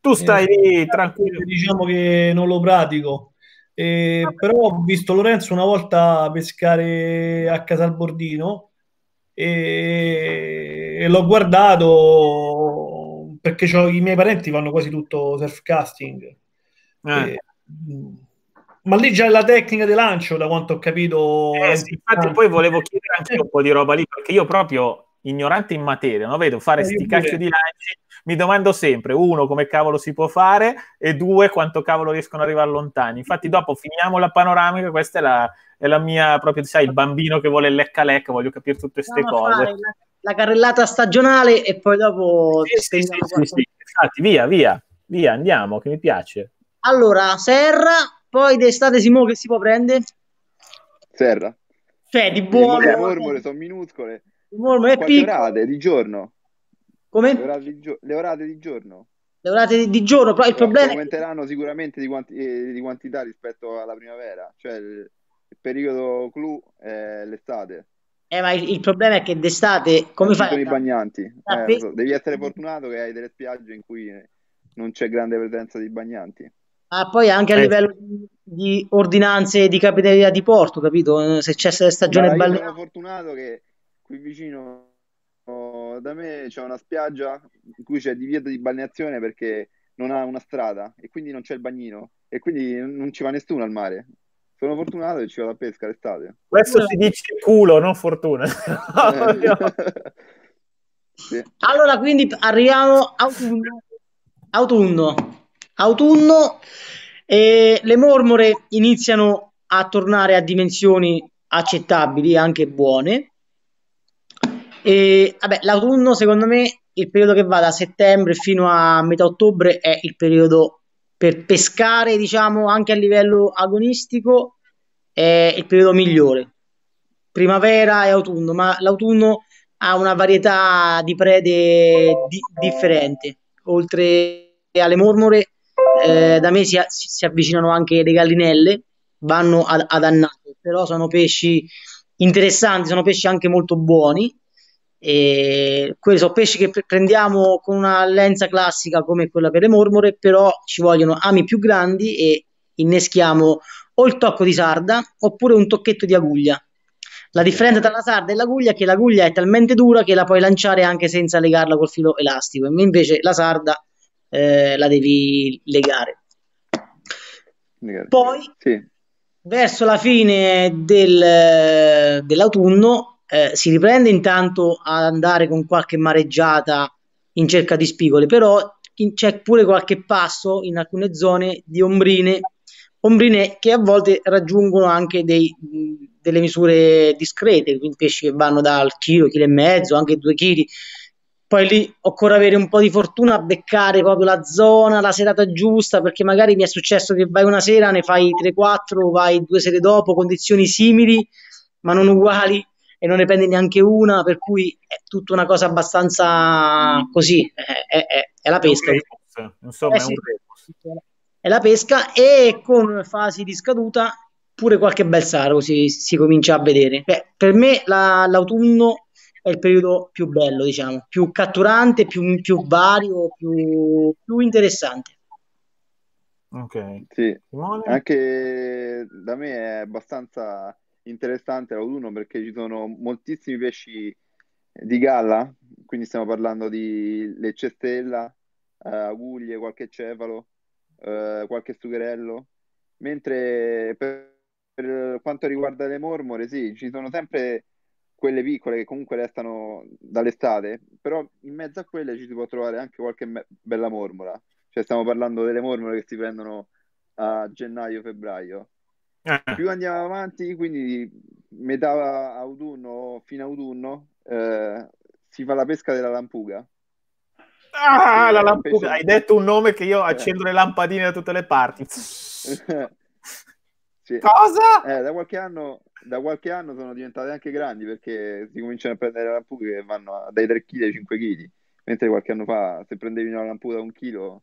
tu stai eh, lì tranquillo. Diciamo che non lo pratico, eh, però ho visto Lorenzo una volta pescare a Casalbordino e, e l'ho guardato perché i miei parenti fanno quasi tutto surfcasting. Eh. eh mm. ma lì già la tecnica di lancio, da quanto ho capito... Eh sì, infatti poi volevo chiedere anche un po' di roba lì, perché io proprio ignorante in materia, non vedo fare eh, sti cacchio di lanci, mi domando sempre, uno, come cavolo si può fare e due, quanto cavolo riescono ad arrivare lontani. Infatti dopo finiamo la panoramica, questa è la, è la mia, proprio, sai, il bambino che vuole lecca lecca, voglio capire tutte queste cose. la, la carrellata stagionale e poi dopo... Sì, sì, sì, sì, Infatti, via, via, via, andiamo, che mi piace. Allora, Serra, poi d'estate Simo che si può prendere? Serra. Cioè, di buono... Le murmure sono minuscole. Il mormo è Quante piccolo. orate di giorno? Come? Le orate di, gio- le orate di giorno? Le orate di, di giorno, però il però cioè, problema... Aumenteranno sicuramente di, quanti- eh, di, quantità rispetto alla primavera, cioè il, il periodo clou è l'estate. Eh, ma il, il, problema è che d'estate come fai? Con i bagnanti. Eh, ah, eh, so, devi essere fortunato che hai delle spiagge in cui non c'è grande presenza di bagnanti. Ah, poi anche a eh. livello di, di, ordinanze di capitaneria di porto, capito? Se c'è stagione ballata. Sono fortunato che qui vicino oh, da me c'è una spiaggia in cui c'è divieto di balneazione perché non ha una strada e quindi non c'è il bagnino e quindi non ci va nessuno al mare. Sono fortunato che ci vado a pesca l'estate. Questo si dice culo, non fortuna. Eh. sì. Allora, quindi arriviamo autunno. Autunno. Autunno e le mormore iniziano a tornare a dimensioni accettabili, anche buone e, vabbè, l'autunno, secondo me, il periodo che va da settembre fino a metà ottobre è il periodo per pescare, diciamo, anche a livello agonistico, è il periodo migliore. Primavera e autunno, ma l'autunno ha una varietà di prede di- differente. Oltre alle mormore, eh, da me si, a- si, avvicinano anche le gallinelle, vanno ad, ad annate, però sono pesci interessanti, sono pesci anche molto buoni e quelli sono pesci che pre- prendiamo con una lenza classica come quella per le mormore, però ci vogliono ami più grandi e inneschiamo o il tocco di sarda oppure un tocchetto di aguglia. La differenza tra la sarda e l'aguglia è che l'aguglia è talmente dura che la puoi lanciare anche senza legarla col filo elastico, invece la sarda eh, la devi legare. Poi, sì. verso la fine del, dell'autunno, eh, si riprende intanto ad andare con qualche mareggiata in cerca di spigoli, però c'è pure qualche passo in alcune zone di ombrine, ombrine che a volte raggiungono anche dei, delle misure discrete, quindi pesci che vanno dal chilo, chilo e mezzo, anche due chili. Poi lì occorre avere un po' di fortuna a beccare proprio la zona, la serata giusta, perché magari mi è successo che vai una sera, ne fai 3-4, vai due sere dopo, condizioni simili ma non uguali e non ne prende neanche una, per cui è tutta una cosa abbastanza così, è, è, è, la pesca. Insomma, eh sì, è la pesca e con fasi di scaduta pure qualche bel saro si, si comincia a vedere. Beh, per me la, l'autunno è il periodo più bello, diciamo, più catturante, più, più vario, più, più interessante. Ok. Sì. Anche da me è abbastanza interessante l'autunno perché ci sono moltissimi pesci di galla, quindi stiamo parlando di lecce stella, eh, aguglie, qualche cefalo, eh, qualche sugherello, mentre per, per, quanto riguarda le mormore, sì, ci sono sempre quelle piccole che comunque restano dall'estate, però in mezzo a quelle ci si può trovare anche qualche me- bella mormora, cioè stiamo parlando delle mormore che si prendono a gennaio-febbraio eh. Più andiamo avanti, quindi metà autunno, fine autunno, eh, si fa la pesca della lampuga. Ah, e la lampuga! Pesce... Hai detto un nome che io eh. accendo eh. le lampadine da tutte le parti. Sì. Cosa? Eh, da, qualche anno, da qualche anno sono diventate anche grandi perché si cominciano a prendere lampughe che vanno dai 3 kg ai 5 kg, mentre qualche anno fa se prendevi una lampuga da un chilo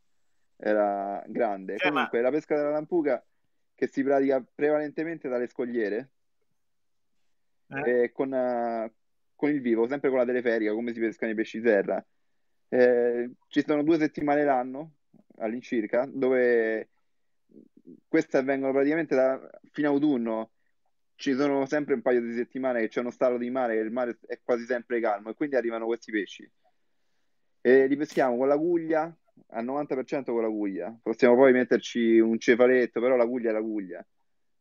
era grande. Cioè, Comunque ma... la pesca della lampuga che si pratica prevalentemente dalle scogliere eh. eh, con, uh, con, il vivo, sempre con la teleferica, come si pescano i pesci terra. Eh, ci sono due settimane l'anno all'incirca dove queste avvengono praticamente da, fino autunno. Ci sono sempre un paio di settimane che c'è uno stato di mare, il mare è quasi sempre calmo e quindi arrivano questi pesci. E li peschiamo con la guglia, al 90% con la Guglia. Possiamo poi metterci un cefaletto, però la Guglia è la Guglia.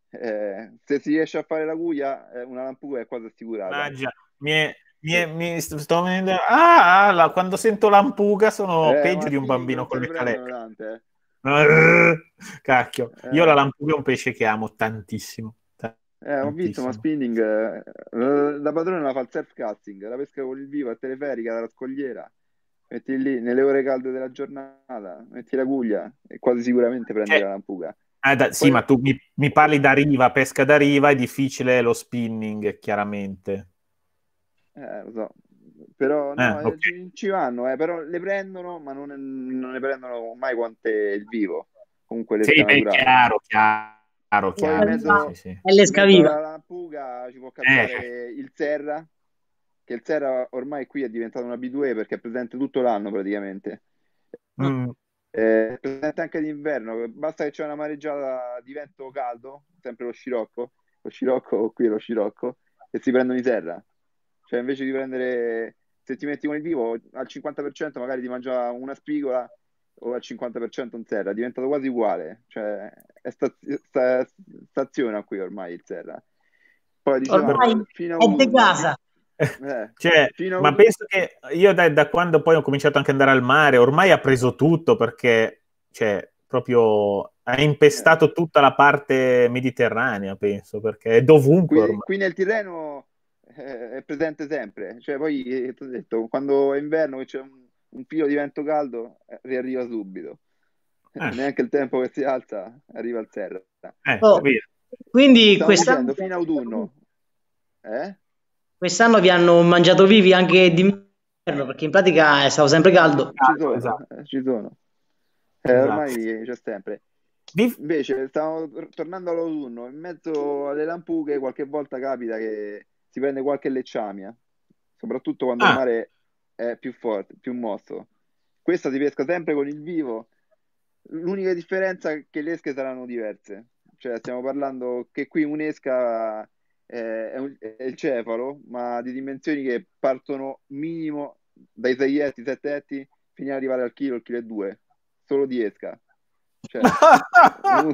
Eh, se si riesce a fare la Guglia, eh, una lampuga è quasi assicurata. Ah, Mi, è, mi, è, mi sto venendo... Ah, ah la, quando sento lampuga sono eh, peggio di un bambino con le calette. Eh. Cacchio, eh. io la lampuga è un pesce che amo tantissimo. Eh, ho visto, ma spinning, eh, la padrona la fa il self-cutting, la pesca con il vivo, a teleferica, dalla scogliera metti lì nelle ore calde della giornata, metti la guglia e quasi sicuramente prendi eh, la lampuga. Eh, da, Poi... Sì, ma tu mi, mi, parli da riva, pesca da riva, è difficile lo spinning, chiaramente. Eh, lo so. Però no, eh, eh, okay. ci, ci, vanno, eh, però le prendono, ma non, non ne prendono mai quante il vivo. Comunque le sì, è chiaro, chiaro, chiaro. chiaro mezzo, sì, sì. Mezzo la lampuga ci può capire il terra, che il Serra ormai qui è diventato una B2 perché è presente tutto l'anno praticamente. Mm. Eh, presente anche d'inverno, basta che c'è una mareggiata di vento caldo, sempre lo scirocco, lo scirocco qui è lo scirocco, e si prendono di terra. Cioè invece di prendere, se ti metti con il vivo, al 50% magari ti mangia una spigola o al 50% un serra, è diventato quasi uguale, cioè è staz- sta- staziona qui ormai il serra. Poi diciamo, ormai fino a è un... de casa. Eh, cioè, ma penso che io da, da, quando poi ho cominciato anche ad andare al mare, ormai ha preso tutto perché cioè, proprio ha impestato eh. tutta la parte mediterranea, penso, perché è dovunque. Qui, qui nel Tirreno eh, è presente sempre, cioè poi eh, ti ho detto, quando è inverno che c'è un, un filo di vento caldo, eh, riarriva subito. Eh. Neanche il tempo che si alza, arriva al serra. Oh, quindi quest'anno... Fino autunno. Eh? Quest'anno vi hanno mangiato vivi anche di inverno perché in pratica è eh, stato sempre caldo. Ci sono, ah, esatto. Eh, ci sono. Eh, esatto. ormai c'è sempre. Invece, stiamo tornando all'autunno, in mezzo alle lampughe qualche volta capita che si prende qualche lecciamia, soprattutto quando ah. il mare è più forte, più mosso. Questa si pesca sempre con il vivo, l'unica differenza è che le esche saranno diverse. Cioè, stiamo parlando che qui un'esca è, un, è, il cefalo, ma di dimensioni che partono minimo dai 6 etti, 7 etti, fino ad arrivare al chilo, il chilo e 2, solo di esca. Cioè, un,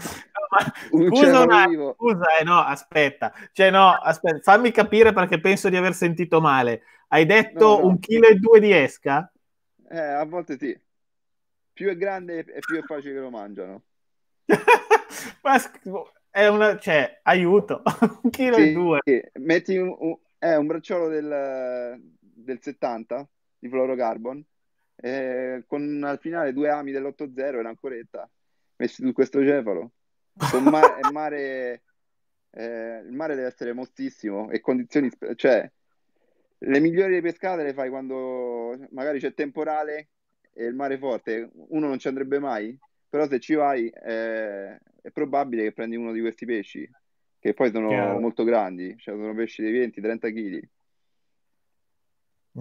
un scusa, una, scusa eh, no, aspetta. Cioè, no, aspetta, fammi capire perché penso di aver sentito male. Hai detto no, no. un chilo e due di esca? Eh, a volte sì. Più è grande e più è facile che lo mangiano. Ma è una, cioè, aiuto, un chilo sì, e due. Sì. Metti un, un, eh, un bracciolo del, del, 70 di fluorocarbon eh, con al finale due ami dell'8-0 e un'ancoretta messi su questo cefalo. Con ma- mare, eh, il mare deve essere moltissimo e condizioni, cioè, le migliori pescate le fai quando magari c'è temporale e il mare è forte, uno non ci andrebbe mai, però se ci vai è, eh, è probabile che prendi uno di questi pesci, che poi sono Chiaro. molto grandi, cioè sono pesci dei 20-30 kg.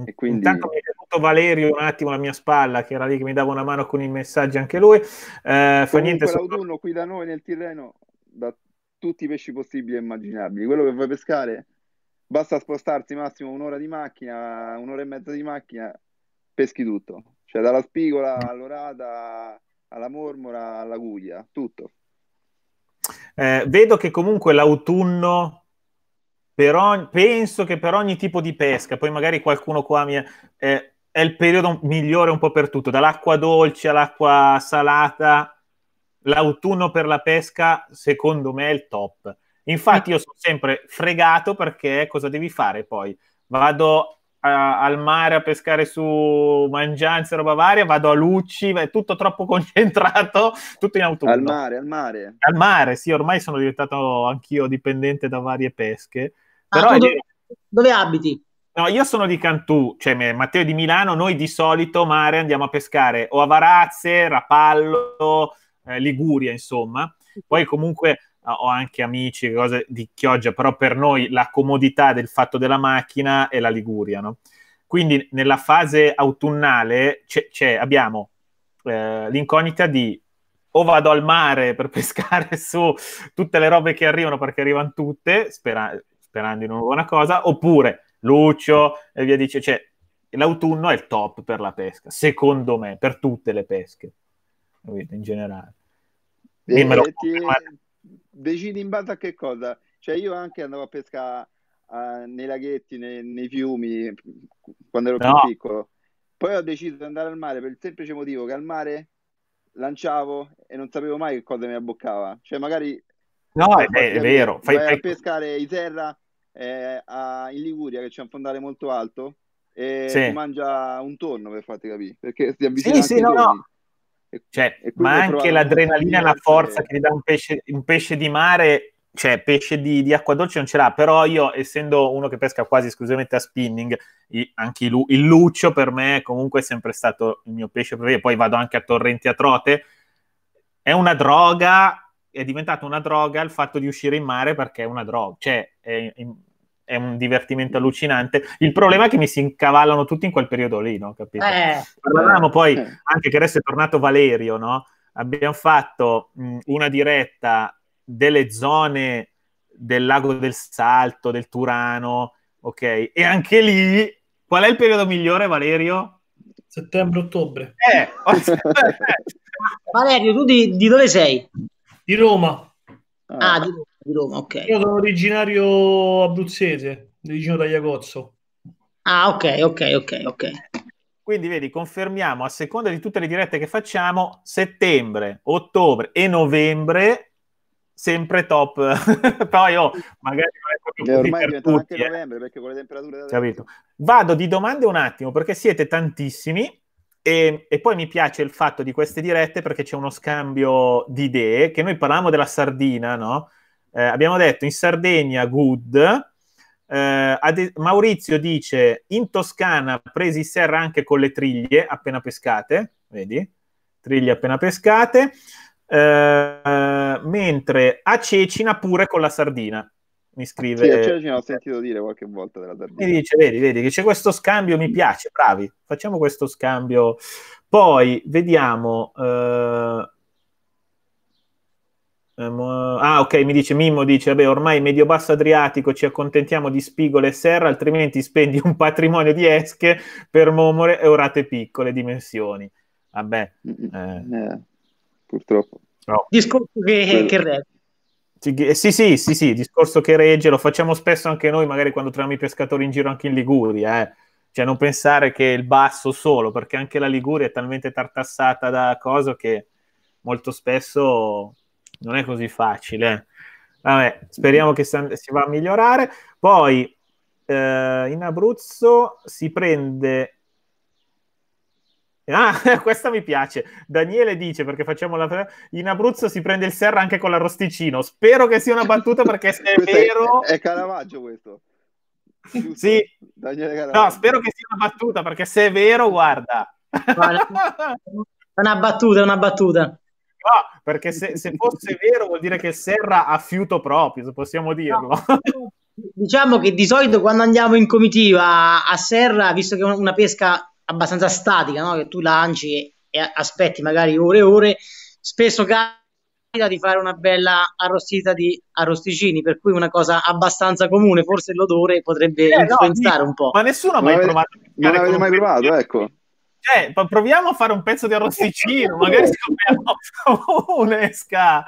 E quindi... Intanto mi è venuto Valerio un attimo alla mia spalla, che era lì che mi dava una mano con i messaggi anche lui. Eh, fa niente, l'autunno sono... qui da noi nel Tirreno, da tutti i pesci possibili e immaginabili. Quello che vuoi pescare, basta spostarsi massimo un'ora di macchina, un'ora e mezza di macchina, peschi tutto. Cioè dalla spigola mm. all'orata, alla mormora, alla guglia, tutto. Eh, vedo che comunque l'autunno, ogni, penso che per ogni tipo di pesca, poi magari qualcuno qua mi... Eh, è il periodo migliore un po' per tutto, dall'acqua dolce all'acqua salata, l'autunno per la pesca secondo me è il top. Infatti mm. io sono sempre fregato perché cosa devi fare poi? Vado a, al mare a pescare su mangianze, roba varia, vado a Lucci, è tutto troppo concentrato, tutto in autunno. Al mare, al mare. Al mare, sì, ormai sono diventato anch'io dipendente da varie pesche. Ah, Però ah, dove, dove abiti? No, io sono di Cantù, cioè Matteo di Milano, noi di solito mare andiamo a pescare o a Varazze, Rapallo, eh, Liguria, insomma. Poi comunque Ah, ho anche amici, cose di Chioggia, però per noi la comodità del fatto della macchina è la Liguria, no? Quindi nella fase autunnale c'è, c'è, abbiamo eh, l'incognita di o vado al mare per pescare su tutte le robe che arrivano perché arrivano tutte, spera- sperando in una buona cosa, oppure Lucio e via dice, cioè l'autunno è il top per la pesca, secondo me, per tutte le pesche, in generale. Eh, Dimmelo. Eh, ti decidi in base a che cosa. Cioè io anche andavo a pescare uh, nei laghetti, nei, nei, fiumi, quando ero no. più piccolo. Poi ho deciso di andare al mare per il semplice motivo che al mare lanciavo e non sapevo mai che cosa mi abboccava. Cioè magari... No, è, è, vero. Vai fai, a pescare in terra eh, a, in Liguria, che c'è un fondale molto alto, e sì. mangia un tonno, per farti capire. Perché si avvicina sì, sì, no, no. Cioè, ma anche l'adrenalina e la forza che ti dà un pesce, un pesce, di mare, cioè pesce di, di, acqua dolce non ce l'ha, però io essendo uno che pesca quasi esclusivamente a spinning, anche il, il luccio per me è comunque sempre stato il mio pesce preferito, poi vado anche a torrenti a trote, è una droga, è diventata una droga il fatto di uscire in mare perché è una droga, cioè è, è un divertimento allucinante. Il problema è che mi si incavallano tutti in quel periodo lì, no? Capito? Eh, Parlavamo eh, poi, eh. anche che adesso è tornato Valerio, no? Abbiamo fatto mh, una diretta delle zone del lago del Salto, del Turano, ok? E anche lì, qual è il periodo migliore, Valerio? Settembre-ottobre. Eh, Valerio, tu di, di dove sei? Di Roma. Ah, ah, di Roma di Roma, ok. Io sono originario abruzzese, vicino Tagliacozzo. Ah, ok, ok, ok, ok. Quindi vedi, confermiamo a seconda di tutte le dirette che facciamo, settembre, ottobre e novembre sempre top. Poi oh, magari non è proprio eh, ormai per tutti, anche eh. novembre perché con le temperature Capito. Vado di domande un attimo perché siete tantissimi e, e, poi mi piace il fatto di queste dirette perché c'è uno scambio di idee che noi parlavamo della sardina, no? Eh, abbiamo detto in Sardegna good, eh, ad, Maurizio dice in Toscana presi serra anche con le triglie appena pescate, vedi? Triglie appena pescate, eh, mentre a Cecina pure con la sardina. Mi scrive. Sì, a Cecina ho sentito dire qualche volta della sardina. Mi dice, vedi, vedi che c'è questo scambio, mi piace, bravi, facciamo questo scambio. Poi vediamo. Eh, eh, ah, ok, mi dice Mimmo, dice, vabbè, ormai medio-basso adriatico ci accontentiamo di spigole e serra, altrimenti spendi un patrimonio di esche per momore e orate piccole dimensioni. Vabbè. Eh. Eh, purtroppo. No. Discorso che, che regge. Eh, sì, sì, sì, sì, discorso che regge, lo facciamo spesso anche noi, magari quando troviamo i pescatori in giro anche in Liguria, eh. Cioè non pensare che il basso solo, perché anche la Liguria è talmente tartassata da cose che molto spesso non è così facile. Eh. Vabbè, speriamo che si va a migliorare. Poi eh, in Abruzzo si prende Ah, questa mi piace. Daniele dice perché facciamo la in Abruzzo si prende il serra anche con l'arrosticino. Spero che sia una battuta perché se è vero è, è Caravaggio questo. Sì. Daniele Caravaggio. No, spero che sia una battuta perché se è vero, guarda. guarda. Una battuta, una battuta qua, ah, perché se, se, fosse vero vuol dire che Serra ha fiuto proprio, se possiamo dirlo. No, diciamo che di solito quando andiamo in comitiva a Serra, visto che è una pesca abbastanza statica, no? che tu lanci e aspetti magari ore e ore, spesso capita di fare una bella arrostita di arrosticini, per cui una cosa abbastanza comune, forse l'odore potrebbe eh, influenzare no, un po'. Ma nessuno ha mai provato. Non avete mai provato, ecco. Cioè, proviamo a fare un pezzo di arrosticino, magari scopriamo un'esca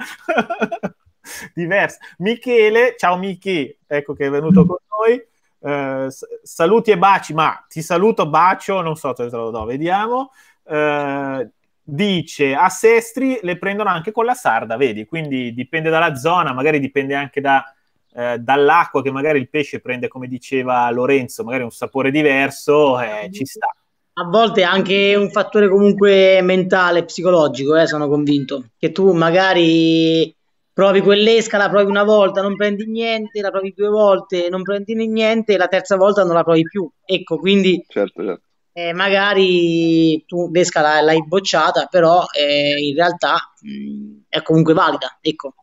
diversa. Michele, ciao Michi, ecco che è venuto con noi. Eh, saluti e baci, ma ti saluto, bacio, non so se te lo do, vediamo. Eh, dice a Sestri le prendono anche con la sarda, vedi? Quindi dipende dalla zona, magari dipende anche da, eh, dall'acqua che magari il pesce prende, come diceva Lorenzo, magari un sapore diverso, eh, ci sta a volte anche un fattore comunque mentale, psicologico, eh, sono convinto, che tu magari provi quell'esca, la provi una volta, non prendi niente, la provi due volte, non prendi niente, la terza volta non la provi più. Ecco, quindi certo, certo. Eh, magari tu l'esca l'hai bocciata, però eh, in realtà mh, mm, è comunque valida, ecco.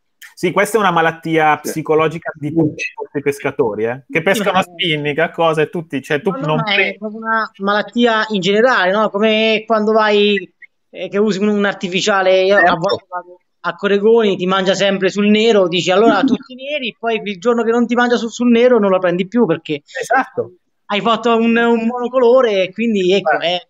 Sì, questa è una malattia psicologica di tutti i pescatori, eh? che pescano a spinnica, cose, tutti, cioè tu no, non... No, è una malattia in generale, no? Come quando vai, eh, che usi un artificiale, io a certo. volte a Coregoni ti mangia sempre sul nero, dici allora tutti neri, poi il giorno che non ti mangia sul, sul nero non la prendi più perché esatto. hai fatto un, un monocolore e quindi ecco, è,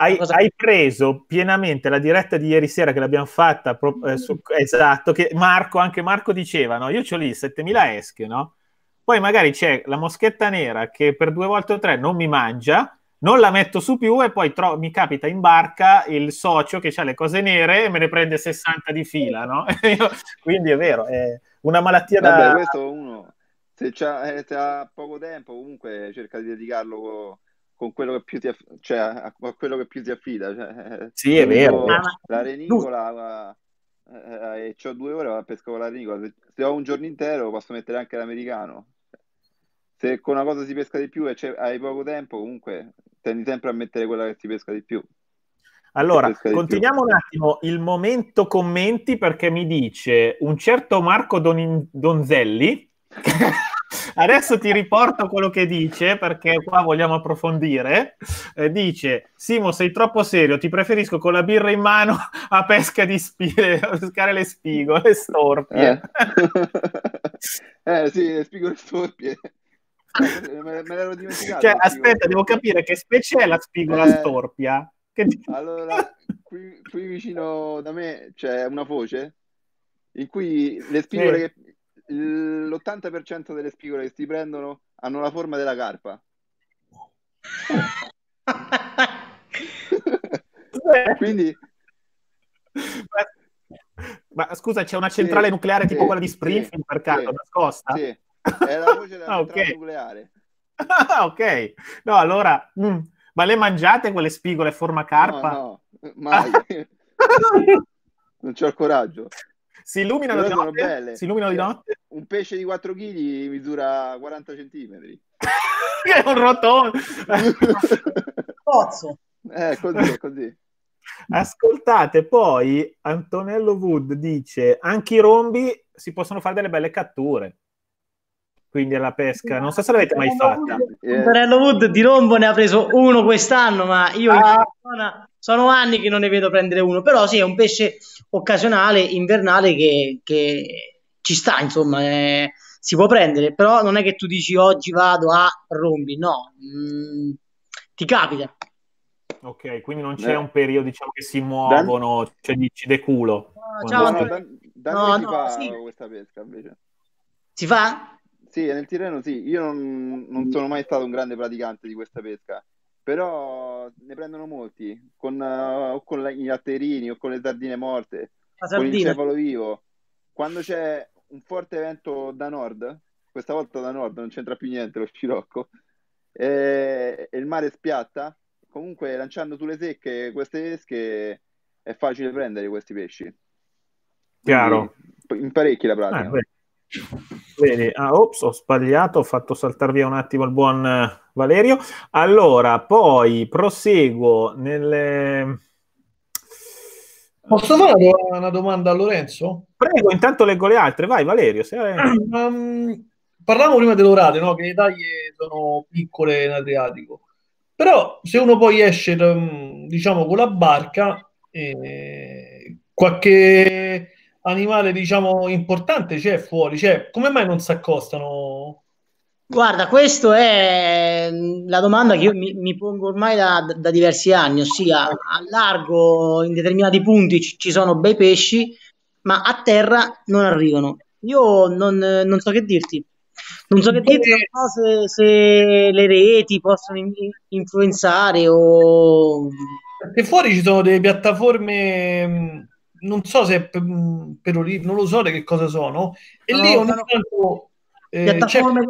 hai, cosa... hai, preso pienamente la diretta di ieri sera che l'abbiamo fatta, pro, eh, su, mm. esatto, che Marco, anche Marco diceva, no? io ho lì 7000 esche, no? Poi magari c'è la moschetta nera che per due volte o tre non mi mangia, non la metto su più e poi tro- mi capita in barca il socio che ha le cose nere e me ne prende 60 di fila, no? Quindi è vero, è una malattia Vabbè, da... questo uno, se, c'ha, se eh, ha poco tempo comunque cerca di dedicarlo... Co- con quello che più ti, aff- cioè, a, a quello che più ti affida. Cioè, eh, sì, è vero. La renicola, la, eh, eh, e ho due ore per con la renicola. Se, ho un giorno intero posso mettere anche l'americano. Se con una cosa si pesca di più e hai poco tempo, comunque tendi sempre a mettere quella che si pesca di più. Allora, continuiamo un attimo il momento commenti perché mi dice un certo Marco Don- Donzelli Adesso ti riporto quello che dice, perché qua vogliamo approfondire. Eh, dice, Simo, sei troppo serio, ti preferisco con la birra in mano a pesca di spie, a pescare le spigole, storpie. Eh, eh sì, le spigole storpie. Eh, me, me l'ero dimenticato. Cioè, aspetta, devo capire che specie è la spigola eh, storpia. Ti... Allora, qui, qui, vicino da me c'è una foce in cui le spigole eh. che l'80% delle spigole che si prendono hanno la forma della carpa. Quindi... Ma, ma, scusa, c'è una centrale sì, nucleare tipo quella di Springfield sì, per caso, nascosta? Sì, è la voce della ah, okay. nucleare. Ah, ok. No, allora... Mh. Mm, ma le mangiate quelle spigole a forma carpa? No, no mai. non c'ho il coraggio si illuminano, di notte, si illuminano di notte. Un pesce di 4 kg misura 40 cm. è un rotondo. Pozzo. eh, così, così. Ascoltate, poi Antonello Wood dice anche i rombi si possono fare delle belle catture quindi alla pesca. Non so se l'avete mai fatta. Eh. Torello Wood di rombo ne ha preso uno quest'anno, ma io ah. persona, sono anni che non ne vedo prendere uno, però sì, è un pesce occasionale, invernale che, che ci sta, insomma, eh, si può prendere, però non è che tu dici oggi vado a rombi, no, mm, ti capita. Ok, quindi non c'è Beh. un periodo diciamo, che si muovono, Dan... cioè dici de culo. No, ciao, no, Dan, Dan no, no, fa sì. questa pesca invece. Si fa? Sì, nel Tirreno sì, io non, non, mm. sono mai stato un grande praticante di questa pesca, però ne prendono molti, con, uh, o con la, i latterini o con le sardine morte, con il cefalo vivo. Quando c'è un forte vento da nord, questa volta da nord non c'entra più niente lo scirocco, e, e il mare spiatta, comunque lanciando sulle secche queste esche è facile prendere questi pesci. Chiaro. Quindi, in parecchi la pratica. Ah, Vedi, ah, ops, ho sbagliato, ho fatto saltare via un attimo il buon eh, Valerio. Allora, poi proseguo nelle... Posso fare una domanda a Lorenzo? Prego, intanto leggo le altre. Vai Valerio. Se... Um, parlavamo prima dell'orate, no? che le taglie sono piccole in Adriatico. Però se uno poi esce ehm, diciamo, con la barca, eh, qualche animale, diciamo, importante c'è cioè, fuori? Cioè, come mai non si accostano? Guarda, questa è la domanda che io mi, mi pongo ormai da, da, diversi anni, ossia a largo in determinati punti ci, ci sono bei pesci, ma a terra non arrivano. Io non, non so che dirti. Non so che dirti, non so se, se le reti possono in, influenzare o... Perché fuori ci sono delle piattaforme non so se mm, per, per non lo so che cosa sono, e no, lì ogni no, tanto... Eh, del,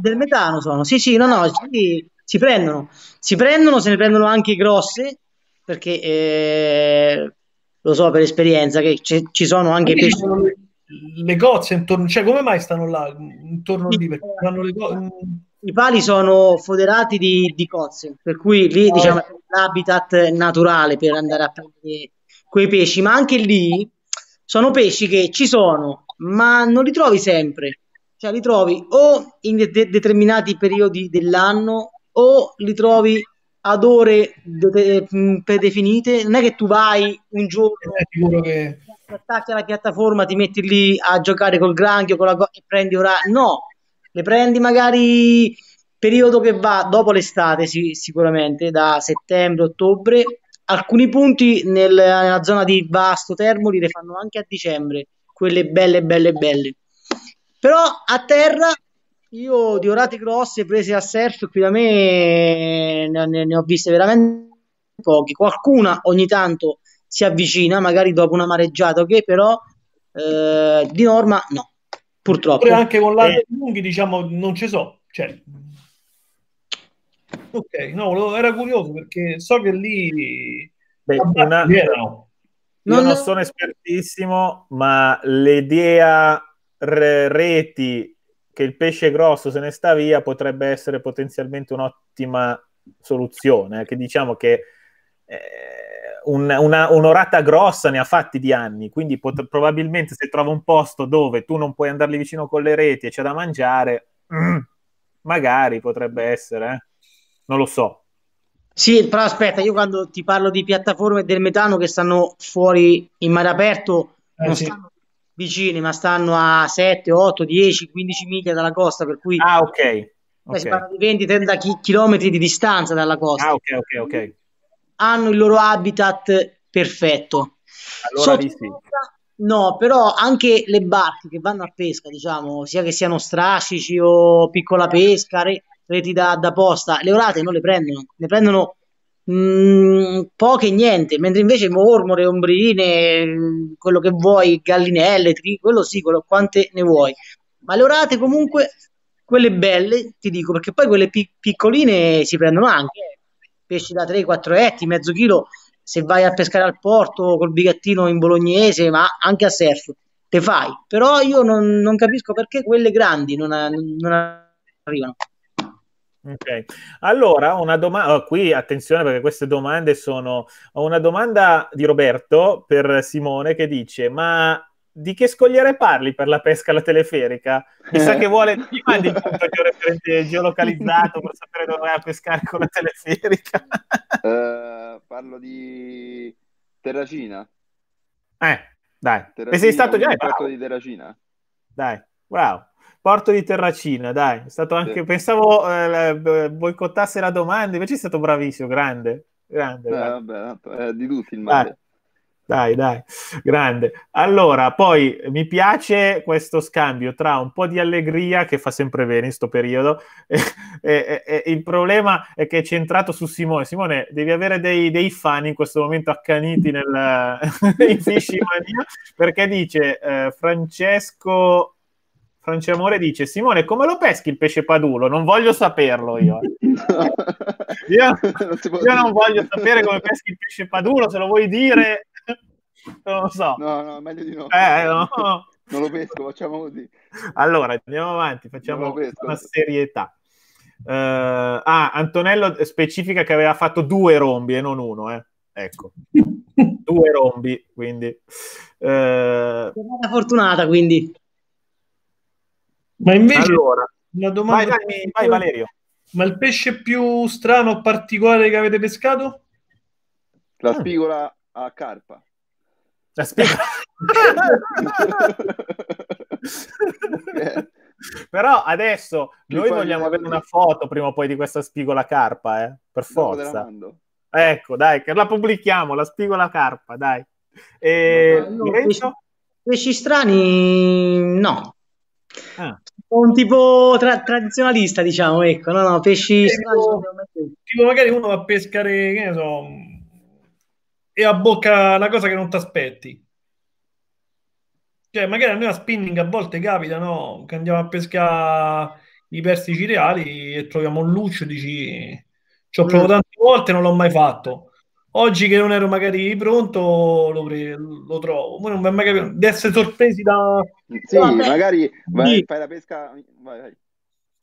del, metano sono, sì sì, no no, ah. si, si prendono, si prendono, se ne prendono anche grosse, perché eh, lo so per esperienza che c- ci sono anche pesci... Le, le cozze intorno, cioè come mai stanno là intorno lì? hanno le cozze mm. i pali sono foderati di, di, cozze, per cui lì ah. diciamo, è l'habitat naturale per andare a prendere quei pesci, ma anche lì sono pesci che ci sono, ma non li trovi sempre. Cioè li trovi o in de- determinati periodi dell'anno o li trovi ad ore de- predefinite. Non è che tu vai un giorno, eh, che... attacchi alla piattaforma, ti metti lì a giocare col granchio con la go- e prendi ora. No, le prendi magari periodo che va dopo l'estate sì, sicuramente, da settembre, ottobre alcuni punti nel, nella zona di Vasto Termoli le fanno anche a dicembre, quelle belle, belle, belle. Però a terra io di orate grosse prese a surf qui da me ne, ne ho viste veramente poche Qualcuna ogni tanto si avvicina, magari dopo una mareggiata, ok, però eh, di norma no, purtroppo. Pure anche con eh. l'altro eh. lunghi, diciamo, non ci so. Cioè, ok, no, era curioso perché so che lì... Beh, una... erano. Non, non sono espertissimo, ma l'idea re- reti che il pesce grosso se ne sta via potrebbe essere potenzialmente un'ottima soluzione. Eh, che diciamo che eh, un, una, un'orata grossa ne ha fatti di anni, quindi pot- probabilmente se trova un posto dove tu non puoi andarli vicino con le reti e c'è da mangiare, mm, magari potrebbe essere. Eh non lo so. Sì, però aspetta, io quando ti parlo di piattaforme del metano che stanno fuori in mare aperto, eh, non sì. stanno vicine, ma stanno a 7, 8, 10, 15 miglia dalla costa, per cui... Ah, ok. Eh, okay. Si parla di 20-30 km di distanza dalla costa. Ah, ok, ok, okay. Hanno il loro habitat perfetto. Allora Sotto, sì. No, però anche le barche che vanno a pesca, diciamo, sia che siano strascici o piccola pesca, re, reti da, da posta, le orate non le prendono, ne prendono mh, mm, poche niente, mentre invece mormore, ombrine, quello che vuoi, gallinelle, tri, quello sì, quello, quante ne vuoi. Ma le orate comunque, quelle belle, ti dico, perché poi quelle pic- piccoline si prendono anche, eh. pesci da 3-4 etti, mezzo chilo, se vai a pescare al porto col bigattino in bolognese, ma anche a surf, te fai. Però io non, non capisco perché quelle grandi non, non arrivano. Ok, allora una domanda, oh, qui attenzione perché queste domande sono, ho una domanda di Roberto per Simone che dice, ma di che scogliere parli per la pesca alla teleferica? Mi sa eh. che vuole, ti mandi il punto geolocalizzato per sapere dove vai a pescare con la teleferica? Uh, parlo di Terracina. Eh, dai, Terracina, e sei stato già? Hai fatto di Terracina? Dai, wow. Porto di Terracina, dai, è stato anche, sì. pensavo eh, boicottasse la domanda, invece è stato bravissimo, grande, grande. Eh, grande. Vabbè, di tutti il male. Dai. dai, grande. Allora, poi mi piace questo scambio tra un po' di allegria, che fa sempre bene in questo periodo, e, e, e, il problema è che è centrato su Simone. Simone, devi avere dei, dei fan in questo momento accaniti nel, in Fishy Mania, perché dice eh, Francesco Francia Amore dice: Simone, come lo peschi il pesce padulo? Non voglio saperlo io. Eh. io, non, io non voglio sapere come peschi il pesce padulo. Se lo vuoi dire, non lo so. No, no, meglio di no. Eh, no. non lo pesco, facciamo così. Allora, andiamo avanti, facciamo una serietà. Uh, ah, Antonello specifica che aveva fatto due rombi e non uno, eh. Ecco, due rombi, quindi. Uh, fortunata, quindi. Ma invece allora, una domanda vai, vai, vai Valerio. Ma il pesce più strano o particolare che avete pescato? La ah. spigola a carpa. La spigola. Però adesso Chi noi vogliamo avere una foto prima o poi di questa spigola a carpa, eh? per forza. Ecco, dai, che la pubblichiamo, la spigola a carpa, dai. E... No, no, pesci, pesci strani, no, Ah. Un tipo tra- tradizionalista, diciamo, ecco, no, no, pesci... Tipo, tipo magari uno va a pescare, che ne so, e a bocca una cosa che non ti aspetti. Cioè, magari a noi a spinning a volte capita, no? Che andiamo a pescare i persici reali e troviamo un luccio e dici ci ho mm. provato tante volte e non l'ho mai fatto Oggi che non ero magari pronto lo, pre- lo trovo. Poi non mi è mai capito di essere sorpresi da... Sì, da magari vai, fai la pesca... Vai, vai.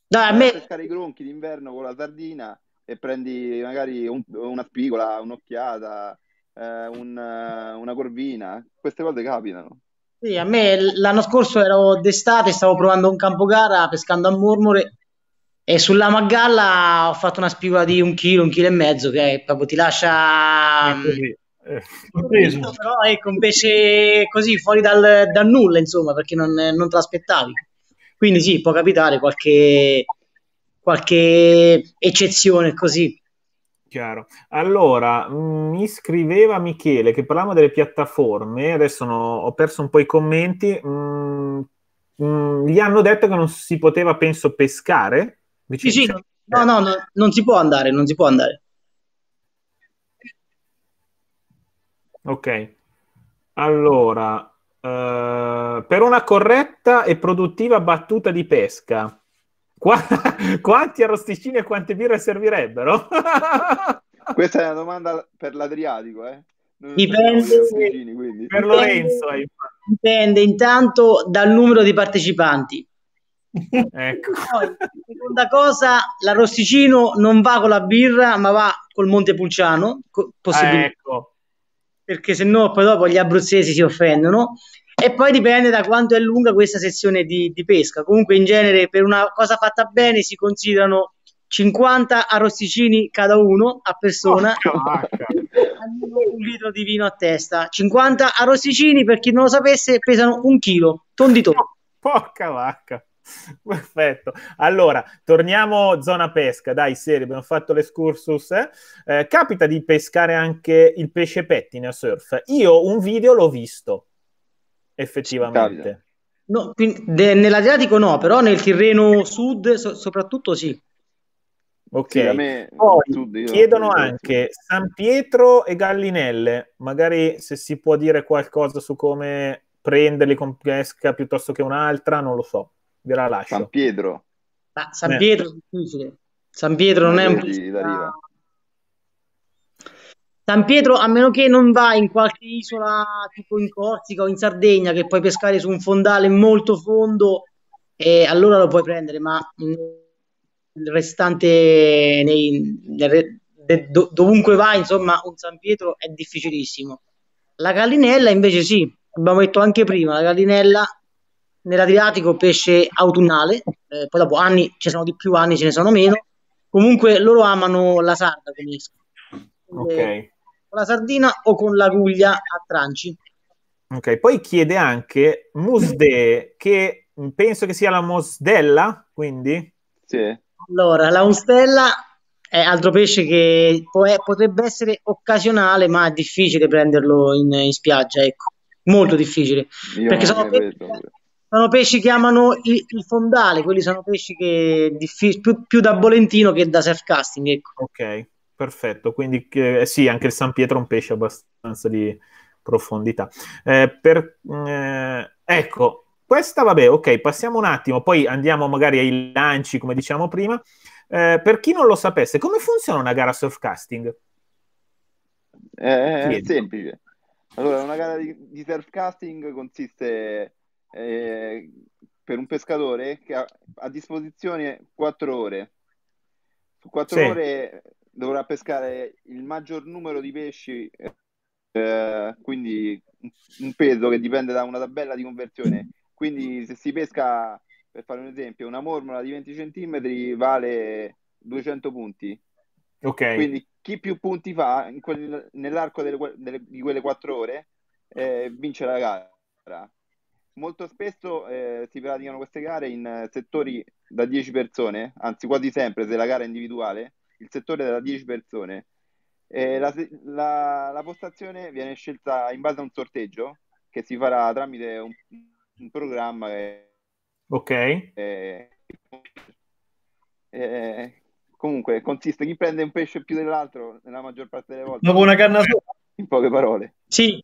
Dai, a me... pescare i gronchi d'inverno con la sardina e prendi magari un, una spigola, un'occhiata, eh, un, eh, una corvina. Queste cose capitano. Sì, a me l'anno scorso ero d'estate, stavo provando un campo gara pescando a Mormore e sulla Magalla ho fatto una spigola di un chilo, un chilo e mezzo, che proprio ti lascia... Mm, eh, eh, però ecco, invece così fuori dal, dal nulla, insomma, perché non, non te l'aspettavi. Quindi sì, può capitare qualche, qualche eccezione così. Chiaro. Allora, mm, mi scriveva Michele che parlavamo delle piattaforme, adesso no, ho perso un po' i commenti, mm, mm, gli hanno detto che non si poteva, penso, pescare sì, sì, no, no, no, non si può andare, non si può andare. Ok, allora, eh, per una corretta e produttiva battuta di pesca, qu- quanti arrosticini e quante birre servirebbero? Questa è una domanda per l'Adriatico, eh? Dipende, per Lorenzo. Dipende, dipende intanto dal numero di partecipanti. Ecco. Poi, seconda cosa, l'arrosticino non va con la birra, ma va col Montepulciano, co- ah, ecco. perché se no poi dopo gli abruzzesi si offendono. E poi dipende da quanto è lunga questa sessione di, di pesca. Comunque, in genere, per una cosa fatta bene, si considerano 50 arrosticini cada uno a persona, oh, un litro di vino a testa. 50 arrosticini, per chi non lo sapesse, pesano un chilo, tondito. Porca vacca. Perfetto. Allora, torniamo zona pesca. Dai, serie, abbiamo fatto l'escursus. Eh? Eh, capita di pescare anche il pesce pettine a surf. Io un video l'ho visto, effettivamente. No, de, nell'Adriatico no, però nel Tirreno Sud so, soprattutto sì. Ok, sì, me, Poi, sud, chiedono anche San Pietro e Gallinelle, magari se si può dire qualcosa su come prenderli con pesca piuttosto che un'altra, non lo so ve la lascio. San Pietro. Ma San eh. Pietro è San Pietro non, non è un... San Pietro, a meno che non vai in qualche isola tipo in Corsica o in Sardegna, che puoi pescare su un fondale molto fondo, e allora lo puoi prendere, ma il restante, nei, nel, de, do, dovunque vai, insomma, un San Pietro è difficilissimo. La gallinella invece sì, abbiamo detto anche prima, la gallinella nell'Adriatico pesce autunnale, eh, poi dopo anni ce ne sono di più, anni ce ne sono meno. Comunque loro amano la sarda come okay. Eh, con la sardina o con l'aguglia a tranci. Ok, poi chiede anche Musde, che penso che sia la Mosdella, quindi? Sì. Allora, la Mosdella è altro pesce che può, potrebbe essere occasionale, ma è difficile prenderlo in, in spiaggia, ecco. Molto difficile. Io perché sono pesci, sono pesci che amano il, il fondale, quelli sono pesci che più, più, da bolentino che da surfcasting. Ecco. Ok, perfetto. Quindi eh, sì, anche il San Pietro è un pesce abbastanza di profondità. Eh, per, eh, ecco, questa vabbè, ok, passiamo un attimo, poi andiamo magari ai lanci, come diciamo prima. Eh, per chi non lo sapesse, come funziona una gara surfcasting? Eh, è semplice. Allora, una gara di, di surfcasting consiste eh, per un pescatore che ha a disposizione 4 ore. Su 4 sì. ore dovrà pescare il maggior numero di pesci, eh, quindi un peso che dipende da una tabella di conversione. Quindi se si pesca, per fare un esempio, una mormola di 20 cm vale 200 punti. Okay. Quindi chi più punti fa quel, nell'arco delle, delle, di quelle 4 ore eh, vince la gara molto spesso eh, si praticano queste gare in eh, settori da 10 persone, anzi quasi sempre se la gara è individuale, il settore è da 10 persone. La, la, la, postazione viene scelta in base a un sorteggio che si farà tramite un, un programma che... Ok. È, è, comunque consiste chi prende un pesce più dell'altro nella maggior parte delle volte. Dopo una canna sola. In poche parole. Sì,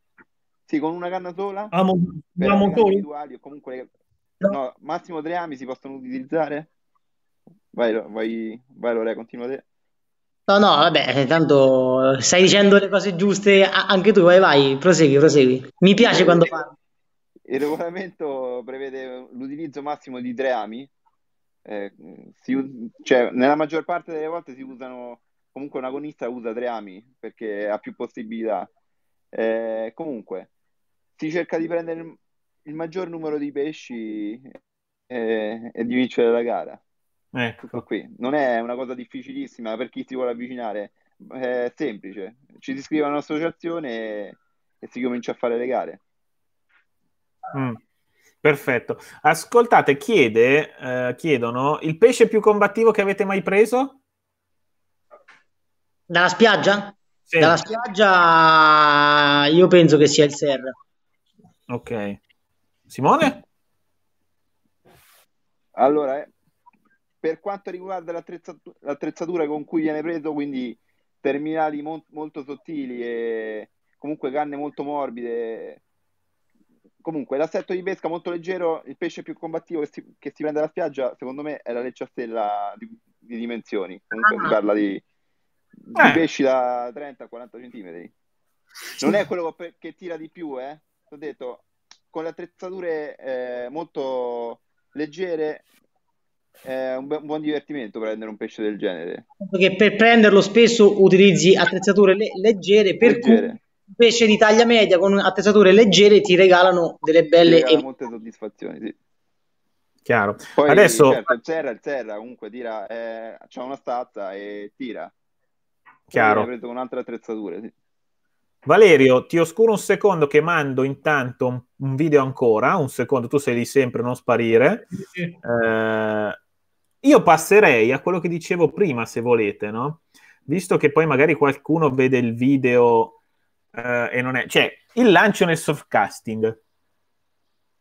sì, con una canna sola. Amo, amo individuali o comunque no, massimo tre ami si possono utilizzare. Vai, vai, vai Lore, continua te. No, no, vabbè, tanto eh, stai dicendo le cose giuste anche tu, vai, vai, prosegui, prosegui. Mi piace quando parli. Il regolamento prevede l'utilizzo massimo di tre ami. Eh, si, cioè, nella maggior parte delle volte si usano, comunque un agonista usa tre ami perché ha più possibilità. Eh, comunque, si cerca di prendere il, il maggior numero di pesci e, eh, e di vincere la gara. Ecco. Tutto qui. Non è una cosa difficilissima per chi si vuole avvicinare, è semplice. Ci si iscrive a un'associazione e, e si comincia a fare le gare. Mm. Perfetto. Ascoltate, chiede, eh, chiedono il pesce più combattivo che avete mai preso? Dalla spiaggia? Sì. Dalla spiaggia io penso che sia il serra. Ok. Simone? Allora, eh, per quanto riguarda l'attrezzatura, l'attrezzatura con cui viene preso, quindi terminali mo- molto sottili e comunque canne molto morbide, comunque l'assetto di pesca molto leggero, il pesce più combattivo che si, che si prende alla spiaggia, secondo me è la lecciastella di, di dimensioni, comunque ah. si parla di, di eh. pesci da 30-40 cm. Non è quello che tira di più, eh? ho detto con le attrezzature eh, molto leggere è un, buon divertimento prendere un pesce del genere. Perché per prenderlo spesso utilizzi attrezzature le- leggere, per leggere. cui un pesce di taglia media con attrezzature leggere ti regalano delle belle... Ti regala e... molte soddisfazioni, sì. Chiaro. Poi, Adesso... Certo, il serra, il serra comunque tira, eh, c'ha una stazza e tira. Chiaro. Poi hai preso un'altra attrezzatura, sì. Valerio, ti oscuro un secondo che mando intanto un, un, video ancora, un secondo, tu sei lì sempre, non sparire. Sì. Eh, io passerei a quello che dicevo prima, se volete, no? Visto che poi magari qualcuno vede il video eh, e non è... Cioè, il lancio nel softcasting.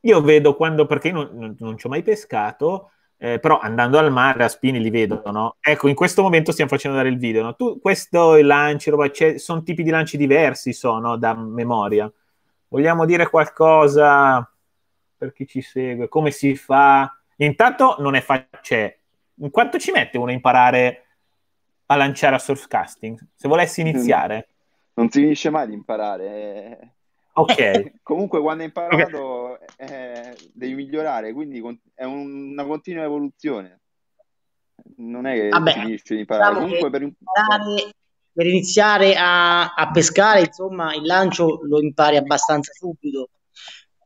Io vedo quando, perché non, non, non ci ho mai pescato, eh, però andando al mare a spini li vedono. Ecco, in questo momento stiamo facendo dare il video, no? Tu, questo lancio, sono tipi di lanci diversi, sono, da memoria. Vogliamo dire qualcosa per chi ci segue? Come si fa? Intanto non è facile, cioè, quanto ci mette uno a imparare a lanciare a surfcasting? Se volessi iniziare. Non si finisce mai di imparare, eh. Ok. Comunque quando imparando okay. eh, devi migliorare, quindi è una continua evoluzione. Non è che Vabbè, finisci di imparare. Diciamo Comunque per... Imparare, per iniziare a, a, pescare, insomma, il lancio lo impari abbastanza subito.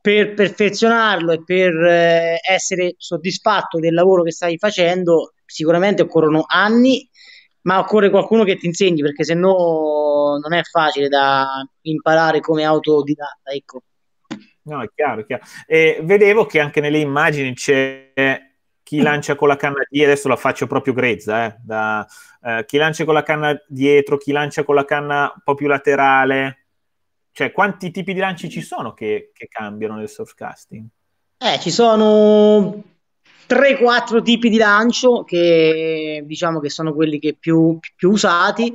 Per perfezionarlo e per eh, essere soddisfatto del lavoro che stai facendo, sicuramente occorrono anni ma occorre qualcuno che ti insegni perché se no non è facile da imparare come autodidatta. Ecco. No, è chiaro, è chiaro. E vedevo che anche nelle immagini c'è chi lancia con la canna dietro, adesso la faccio proprio grezza, eh, da, eh, chi lancia con la canna dietro, chi lancia con la canna un po' più laterale, cioè quanti tipi di lanci ci sono che, che cambiano nel surfcasting? Eh, ci sono 3-4 tipi di lancio che diciamo che sono quelli che più, più usati.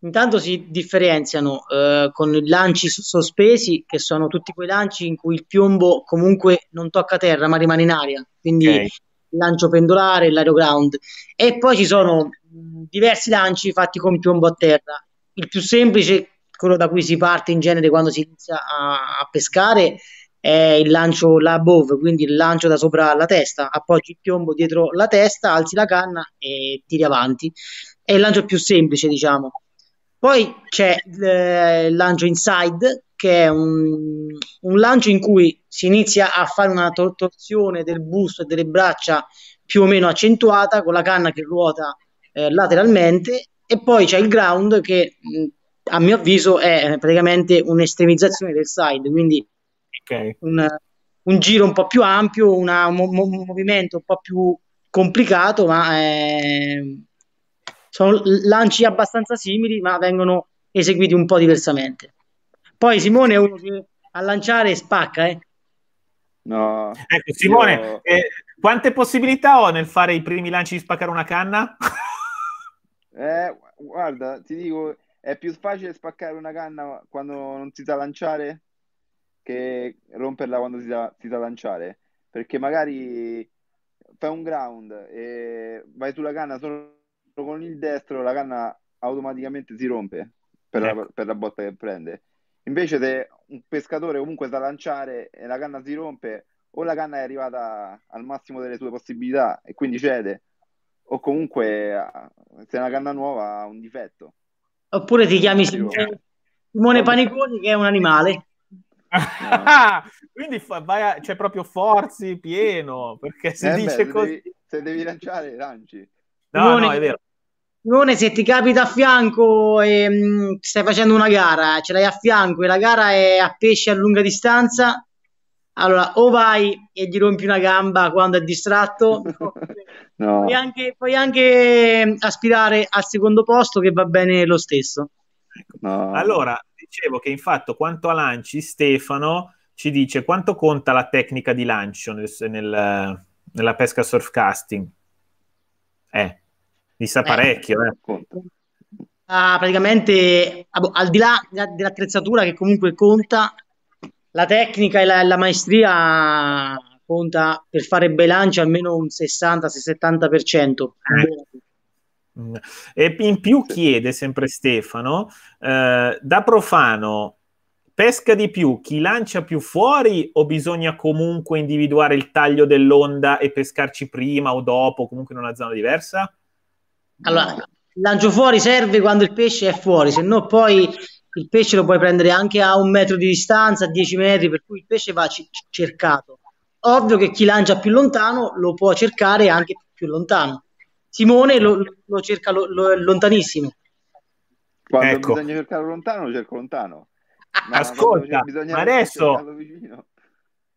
Intanto si differenziano eh, con i lanci sospesi, che sono tutti quei lanci in cui il piombo comunque non tocca terra ma rimane in aria, quindi okay. il lancio pendolare, l'aeroground. E poi ci sono mm, diversi lanci fatti con piombo a terra. Il più semplice, quello da cui si parte in genere quando si inizia a, a pescare, è il lancio above, quindi il lancio da sopra la testa, appoggi il piombo dietro la testa, alzi la canna e tiri avanti. È il lancio più semplice, diciamo. Poi c'è eh, il lancio inside, che è un, un, lancio in cui si inizia a fare una torsione del busto e delle braccia più o meno accentuata, con la canna che ruota eh, lateralmente, e poi c'è il ground che a mio avviso è praticamente un'estremizzazione del side, quindi okay. un, un, giro un po' più ampio, una, un, un, movimento un po' più complicato, ma eh, sono lanci abbastanza simili, ma vengono eseguiti un po' diversamente. Poi Simone è uno che a lanciare spacca, eh. No, ecco, Simone, io... eh, quante possibilità ho nel fare i primi lanci di spaccare una canna? eh, guarda, ti dico, è più facile spaccare una canna quando non si sa lanciare che romperla quando si sa, si sa lanciare, perché magari fai un ground e vai sulla canna solo con il destro, la canna automaticamente si rompe per, ecco. la, per la botta che prende. Invece se un pescatore comunque sa lanciare e la canna si rompe, o la canna è arrivata al massimo delle sue possibilità e quindi cede, o comunque eh, se è una canna nuova ha un difetto. Oppure ti chiami Simone Paniconi che è un animale. Quindi fa, vai a, cioè proprio forzi pieno, perché eh, se eh dice beh, così... Devi, se devi lanciare, lanci. No, Simone, no, è vero. Simone, se ti capita a fianco e ehm, mh, stai facendo una gara, ce l'hai a fianco e la gara è a pesce a lunga distanza, allora o vai e gli rompi una gamba quando è distratto, no. puoi, anche, puoi anche ehm, aspirare al secondo posto che va bene lo stesso. No. Allora, dicevo che infatti quanto a lanci Stefano ci dice quanto conta la tecnica di lancio nel, nel, nella pesca surfcasting. Eh, mi sa eh. parecchio, eh. Ah, praticamente al di là dell'attrezzatura che comunque conta, la tecnica e la, la maestria conta per fare bei lanci almeno un 60-70%. Eh. E in più chiede sempre Stefano, eh, da profano pesca di più chi lancia più fuori o bisogna comunque individuare il taglio dell'onda e pescarci prima o dopo, comunque in una zona diversa? Allora, il lancio fuori serve quando il pesce è fuori, se no poi il pesce lo puoi prendere anche a un metro di distanza, a dieci metri, per cui il pesce va c- cercato. Ovvio che chi lancia più lontano lo può cercare anche più lontano. Simone lo, lo cerca lo, lo, lontanissimo. Quando ecco. bisogna cercare lontano, lo cerco lontano. Ma Ascolta, bisogna, bisogna adesso,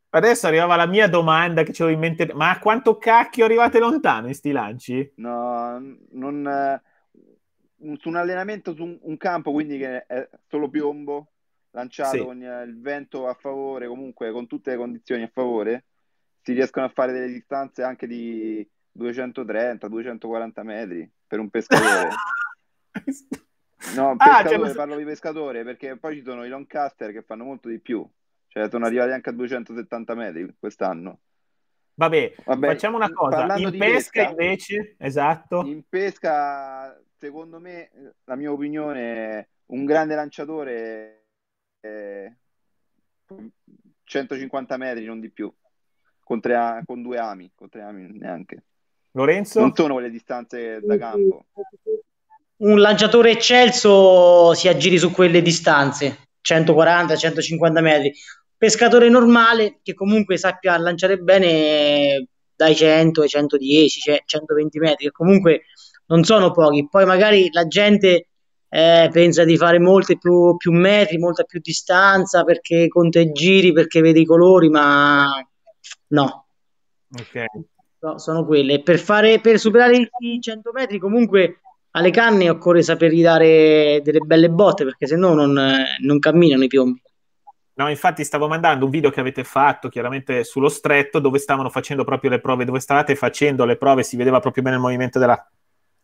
adesso arrivava la mia domanda che avevo in mente. Ma a quanto cacchio arrivate lontano in sti lanci? No, non, eh, su un allenamento su un, un campo, quindi che è solo piombo, lanciato sì. con eh, il vento a favore, comunque con tutte le condizioni a favore, si riescono a fare delle distanze anche di 230-240 metri per un pescatore. no, pescatore, ah, cioè... parlo di pescatore perché poi ci sono i Lancaster che fanno molto di più. Cioè, sono arrivati anche a 270 metri quest'anno. Vabbè, Vabbè facciamo una cosa. In pesca, pesca, invece, esatto. In pesca, secondo me, la mia opinione, un grande lanciatore è 150 metri, non di più, con, tre, con due ami, con tre ami neanche. Lorenzo? Non sono quelle distanze da campo. Un lanciatore eccelso si aggiri su quelle distanze, 140-150 metri. Pescatore normale che comunque sappia lanciare bene dai 100 ai 110, 120 metri, che comunque non sono pochi. Poi magari la gente eh, pensa di fare molte più, più, metri, molta più distanza perché conta i giri, perché vede i colori, ma no. Ok no, sono quelle. Per, fare, per superare i 100 metri comunque alle canne occorre sapergli dare delle belle botte perché se no non camminano i piombi. No, infatti stavo mandando un video che avete fatto chiaramente sullo stretto dove stavano facendo proprio le prove, dove stavate facendo le prove, si vedeva proprio bene il movimento della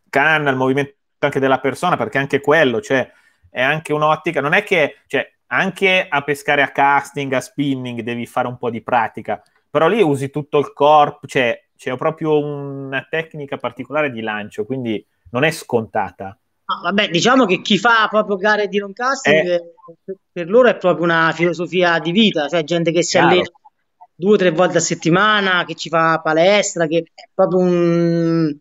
canna, il movimento anche della persona, perché anche quello, cioè, è anche un'ottica, non è che, cioè, anche a pescare a casting, a spinning devi fare un po' di pratica, però lì usi tutto il corpo, cioè, c'è proprio una tecnica particolare di lancio, quindi non è scontata. Ah, vabbè, diciamo che chi fa proprio gare di non-casting è... Eh. per loro è proprio una filosofia di vita, cioè gente che si Chiaro. allena due o tre volte a settimana, che ci fa palestra, che è proprio un...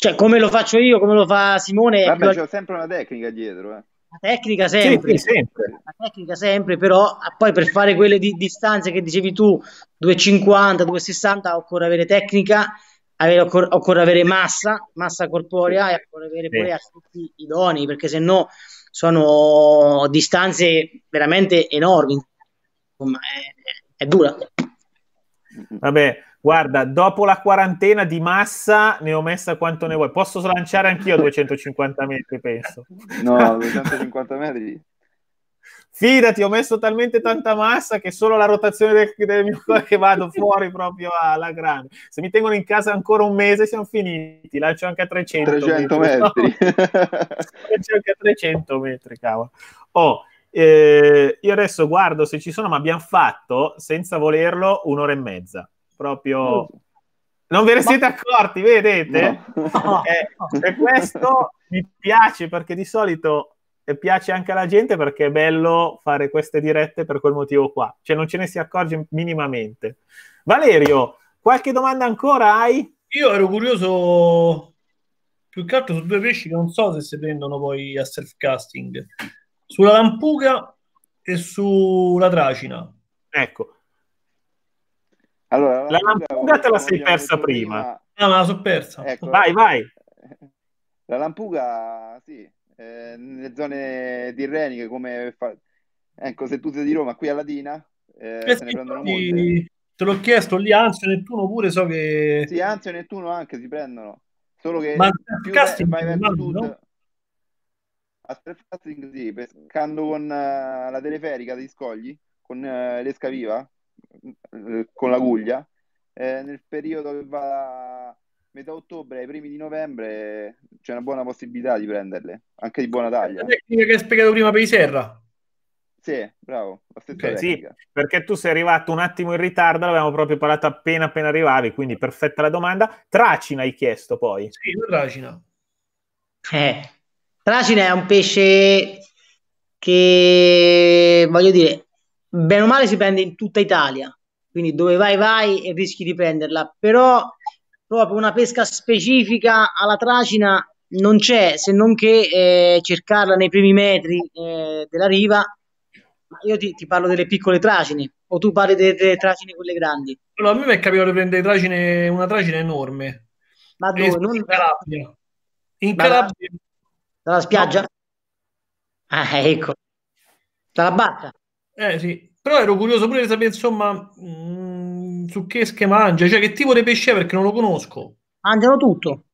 Cioè, come lo faccio io, come lo fa Simone... Vabbè, più... c'è sempre una tecnica dietro, eh. La tecnica sempre, sì, sempre. La tecnica sempre, però ah, poi per fare quelle di, distanze che dicevi tu, 250, 260, occorre avere tecnica, avere, occor- occorre avere massa, massa corporea e occorre avere sì. poi aspetti idonei, perché se no sono distanze veramente enormi. Insomma, è, è dura. Vabbè, Guarda, dopo la quarantena di massa ne ho messa quanto ne vuoi. Posso slanciare anch'io 250 metri, penso. No, 250 metri. Fidati, ho messo talmente tanta massa che solo la rotazione del, del mio cuore che vado fuori proprio alla grande. Se mi tengono in casa ancora un mese siamo finiti, lancio anche a 300, 300 metri. metri. No. lancio anche a 300 metri, cavolo. Oh, eh, io adesso guardo se ci sono, ma abbiamo fatto, senza volerlo, un'ora e mezza proprio... Mm. Non ve ne siete accorti, vedete? No. Eh, e questo mi piace perché di solito eh, piace anche alla gente perché è bello fare queste dirette per quel motivo qua, cioè non ce ne si accorge minimamente. Valerio, qualche domanda ancora hai? Io ero curioso più che altro su due pesci che non so se si prendono poi a self casting, sulla lampuga e sulla tracina. Ecco, allora, la, lampuga te la diciamo sei persa prima. prima. No, me la sono persa. Ecco, vai, vai. La lampuga, sì, eh, nelle zone tirreniche, come... Fa... Ecco, se tu sei di Roma, qui a Latina, eh, eh, se ne prendono molti. Di... Te l'ho chiesto, lì Anzio e Nettuno pure so che... Sì, Anzio e Nettuno anche si prendono. Solo che Ma più casting, vai verso sud... A casting, sì, pescando con uh, la teleferica di scogli, con uh, l'esca viva, eh, con l'aguglia, eh, nel periodo che va da metà ottobre ai primi di novembre c'è una buona possibilità di prenderle, anche di buona taglia. La eh, tecnica che hai spiegato prima per i Serra. Sì, bravo, okay, sì, perché tu sei arrivato un attimo in ritardo, l'abbiamo proprio parlato appena appena arrivavi, quindi perfetta la domanda. Tracina hai chiesto poi. Sì, Tracina. Eh, tracina è un pesce che, voglio dire, bene o male si prende in tutta Italia, quindi dove vai vai e rischi di prenderla, però proprio una pesca specifica alla tracina non c'è, se non che eh, cercarla nei primi metri eh, della riva, io ti, ti, parlo delle piccole tracine, o tu parli delle, delle tracine quelle grandi? Allora, a me mi è capitato di prendere tracine, una tracina enorme. Ma dove? Non... In Calabria. In Calabria. Dalla, dalla spiaggia? No. Ah, ecco. Dalla barca? Eh sì, però ero curioso pure di sapere insomma mh, mm, su che schema mangia, cioè che tipo di pesce è perché non lo conosco. Mangiano tutto,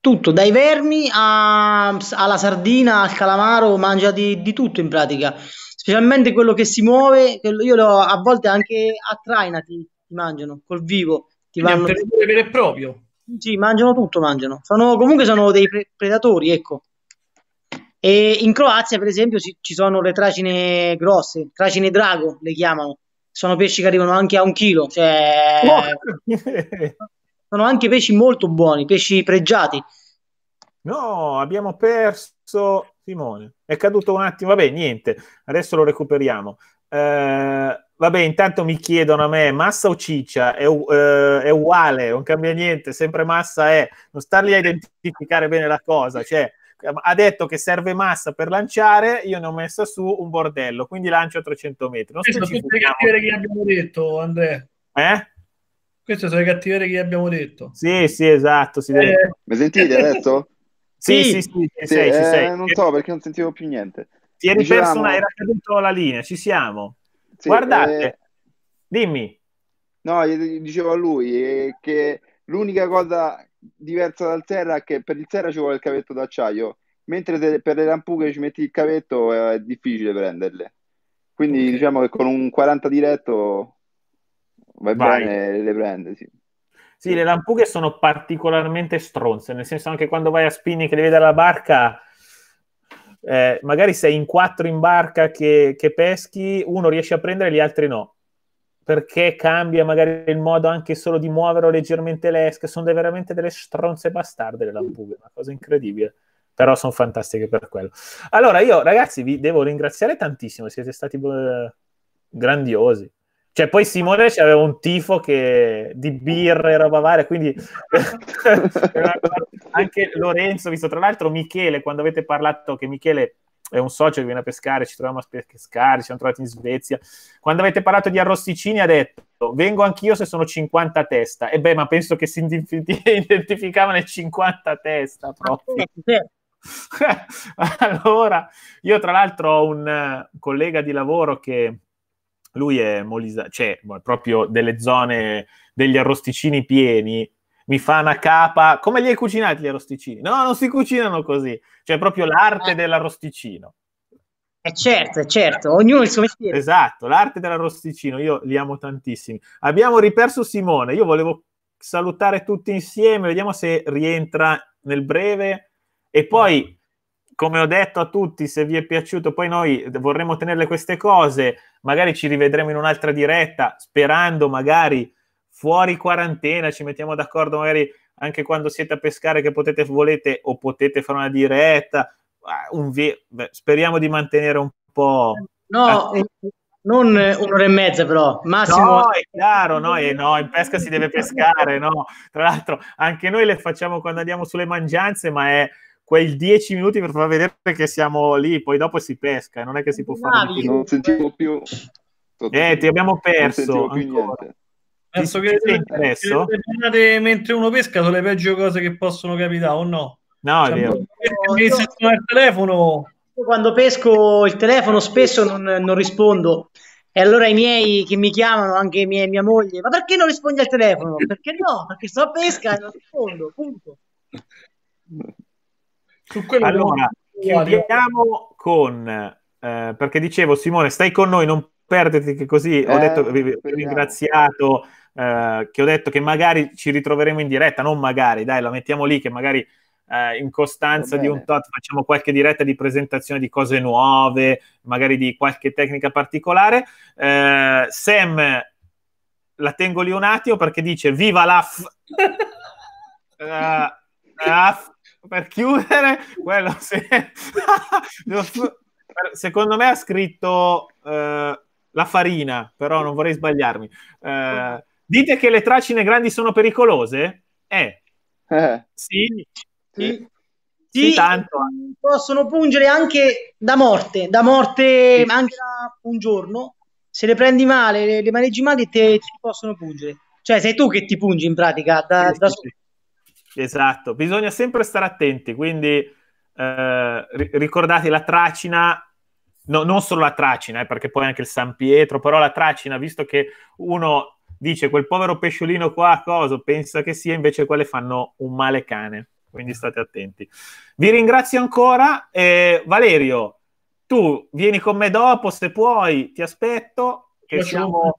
tutto, dai vermi a, alla sardina, al calamaro, mangia di, di, tutto in pratica, specialmente quello che si muove, io lo, a volte anche a traina ti, ti mangiano, col vivo. Ti Quindi vanno... è un predatore vero e proprio. Sì, mangiano tutto, mangiano. Sono, comunque sono dei pre- predatori, ecco. E in Croazia, per esempio, ci, ci sono le tracine grosse, tracine drago le chiamano. Sono pesci che arrivano anche a un chilo, cioè... sono anche pesci molto buoni, pesci pregiati. No, abbiamo perso Simone. È caduto un attimo, vabbè, niente, adesso lo recuperiamo. Eh, vabbè, intanto mi chiedono a me, massa o ciccia? È, uh, è uguale, non cambia niente, sempre massa è. Non starli a identificare bene la cosa, cioè ha detto che serve massa per lanciare, io ne ho messa su un bordello, quindi lancio a 300 metri. Non Queste sono le cattiverie che abbiamo detto, Andrea. Eh? Queste sono le cattiverie che abbiamo detto. Sì, sì, esatto. Si deve... eh. Mi sentite adesso? sì, sì, sì, sì, sì sei, eh, sei. Non so perché non sentivo più niente. Ti eri Dicevamo... perso una, era caduto la linea, ci siamo. Sì, Guardate, eh... dimmi. No, io dicevo a lui eh, che l'unica cosa diversa dal Serra che per il Serra ci vuole il cavetto d'acciaio, mentre per le lampughe ci metti il cavetto eh, è difficile prenderle. Quindi okay. diciamo che con un 40 diretto va Vai. bene, le prende, sì. Sì, le lampughe sono particolarmente stronze, nel senso anche quando vai a spinning che le vedi alla barca, eh, magari sei in quattro in barca che, che peschi, uno riesce a prendere, gli altri no perché cambia magari il modo anche solo di muovere leggermente l'esca, sono veramente delle stronze bastarde le lampughe, una cosa incredibile però sono fantastiche per quello. Allora, io ragazzi vi devo ringraziare tantissimo, siete stati eh, grandiosi. Cioè, poi Simone aveva un tifo che... di birra e roba varia, quindi anche Lorenzo, visto tra l'altro Michele, quando avete parlato che Michele è un socio che viene a pescare, ci troviamo a pescare, ci siamo trovati in Svezia. Quando avete parlato di arrosticini ha detto vengo anch'io se sono 50 a testa. E beh, ma penso che si identificavano i 50 a testa proprio. Ah, allora, io tra l'altro ho un eh, collega di lavoro che lui è Molisa, cioè proprio delle zone degli arrosticini pieni mi fa una capa. Come li hai cucinati gli arrosticini? No, non si cucinano così. Cioè, proprio l'arte eh. dell'arrosticino. Eh certo, certo, ognuno il suo mestiere. Esatto, l'arte dell'arrosticino, io li amo tantissimi. Abbiamo riperso Simone, io volevo salutare tutti insieme, vediamo se rientra nel breve. E poi, come ho detto a tutti, se vi è piaciuto, poi noi vorremmo tenerle queste cose, magari ci rivedremo in un'altra diretta, sperando magari fuori quarantena, ci mettiamo d'accordo magari anche quando siete a pescare che potete, volete o potete fare una diretta, eh, un vi- beh, speriamo di mantenere un po'... No, attivo. Ah, eh, non un'ora e mezza però, massimo... No, è chiaro, no, è, eh, no, in pesca si deve pescare, no? Tra l'altro anche noi le facciamo quando andiamo sulle mangianze, ma è quei dieci minuti per far vedere che siamo lì, poi dopo si pesca, non è che si può fare... Esatto. Non sentivo più... Eh, ti abbiamo perso. Non sentivo più ancora. niente penso che le mentre uno pesca sono le peggio cose che possono capitare o no? No, cioè, è vero. il telefono quando pesco il telefono spesso non, non, rispondo e allora i miei che mi chiamano, anche mie, mia moglie, ma perché non rispondi al telefono? Perché no? Perché sto a pesca e non rispondo, punto. allora, chiudiamo con, eh, perché dicevo Simone, stai con noi, non perderti che così, eh, ho detto, vi, vi ho ringraziato eh, che ho detto che magari ci ritroveremo in diretta, non magari, dai, la mettiamo lì che magari eh, in costanza di un tot facciamo qualche diretta di presentazione di cose nuove, magari di qualche tecnica particolare. Eh, Sam la tengo lì un attimo perché dice viva l'AF! uh, la eh, per chiudere quello se- secondo me ha scritto uh, la farina però non vorrei sbagliarmi Eh, Dite che le tracine grandi sono pericolose? Eh. eh. Sì. Sì. Sì, sì, tanto. possono pungere anche da morte, da morte sì. anche da un giorno. Se le prendi male, le, le maneggi male, te, ti possono pungere. Cioè, sei tu che ti pungi in pratica da, da solo. Esatto, bisogna sempre stare attenti, quindi eh, ricordate la tracina, no, non solo la tracina, eh, perché poi anche il San Pietro, però la tracina, visto che uno dice quel povero pesciolino qua a coso pensa che sia, invece quelle fanno un male cane, quindi state attenti. Vi ringrazio ancora, eh, Valerio, tu vieni con me dopo se puoi, ti aspetto, siamo...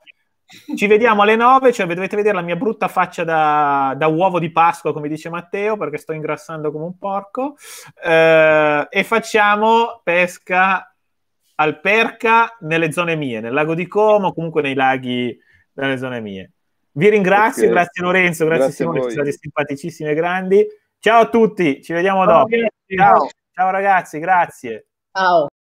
Ci vediamo alle 9, cioè dovete vedere la mia brutta faccia da, da, uovo di Pasqua, come dice Matteo, perché sto ingrassando come un porco. Eh, e facciamo pesca al perca nelle zone mie, nel lago di Como, comunque nei laghi dalle zone mie. Vi ringrazio, okay. grazie Lorenzo, grazie, grazie Simone, siete simpaticissimi e grandi. Ciao a tutti, ci vediamo oh, dopo. Ciao. Ciao ragazzi, grazie. Ciao.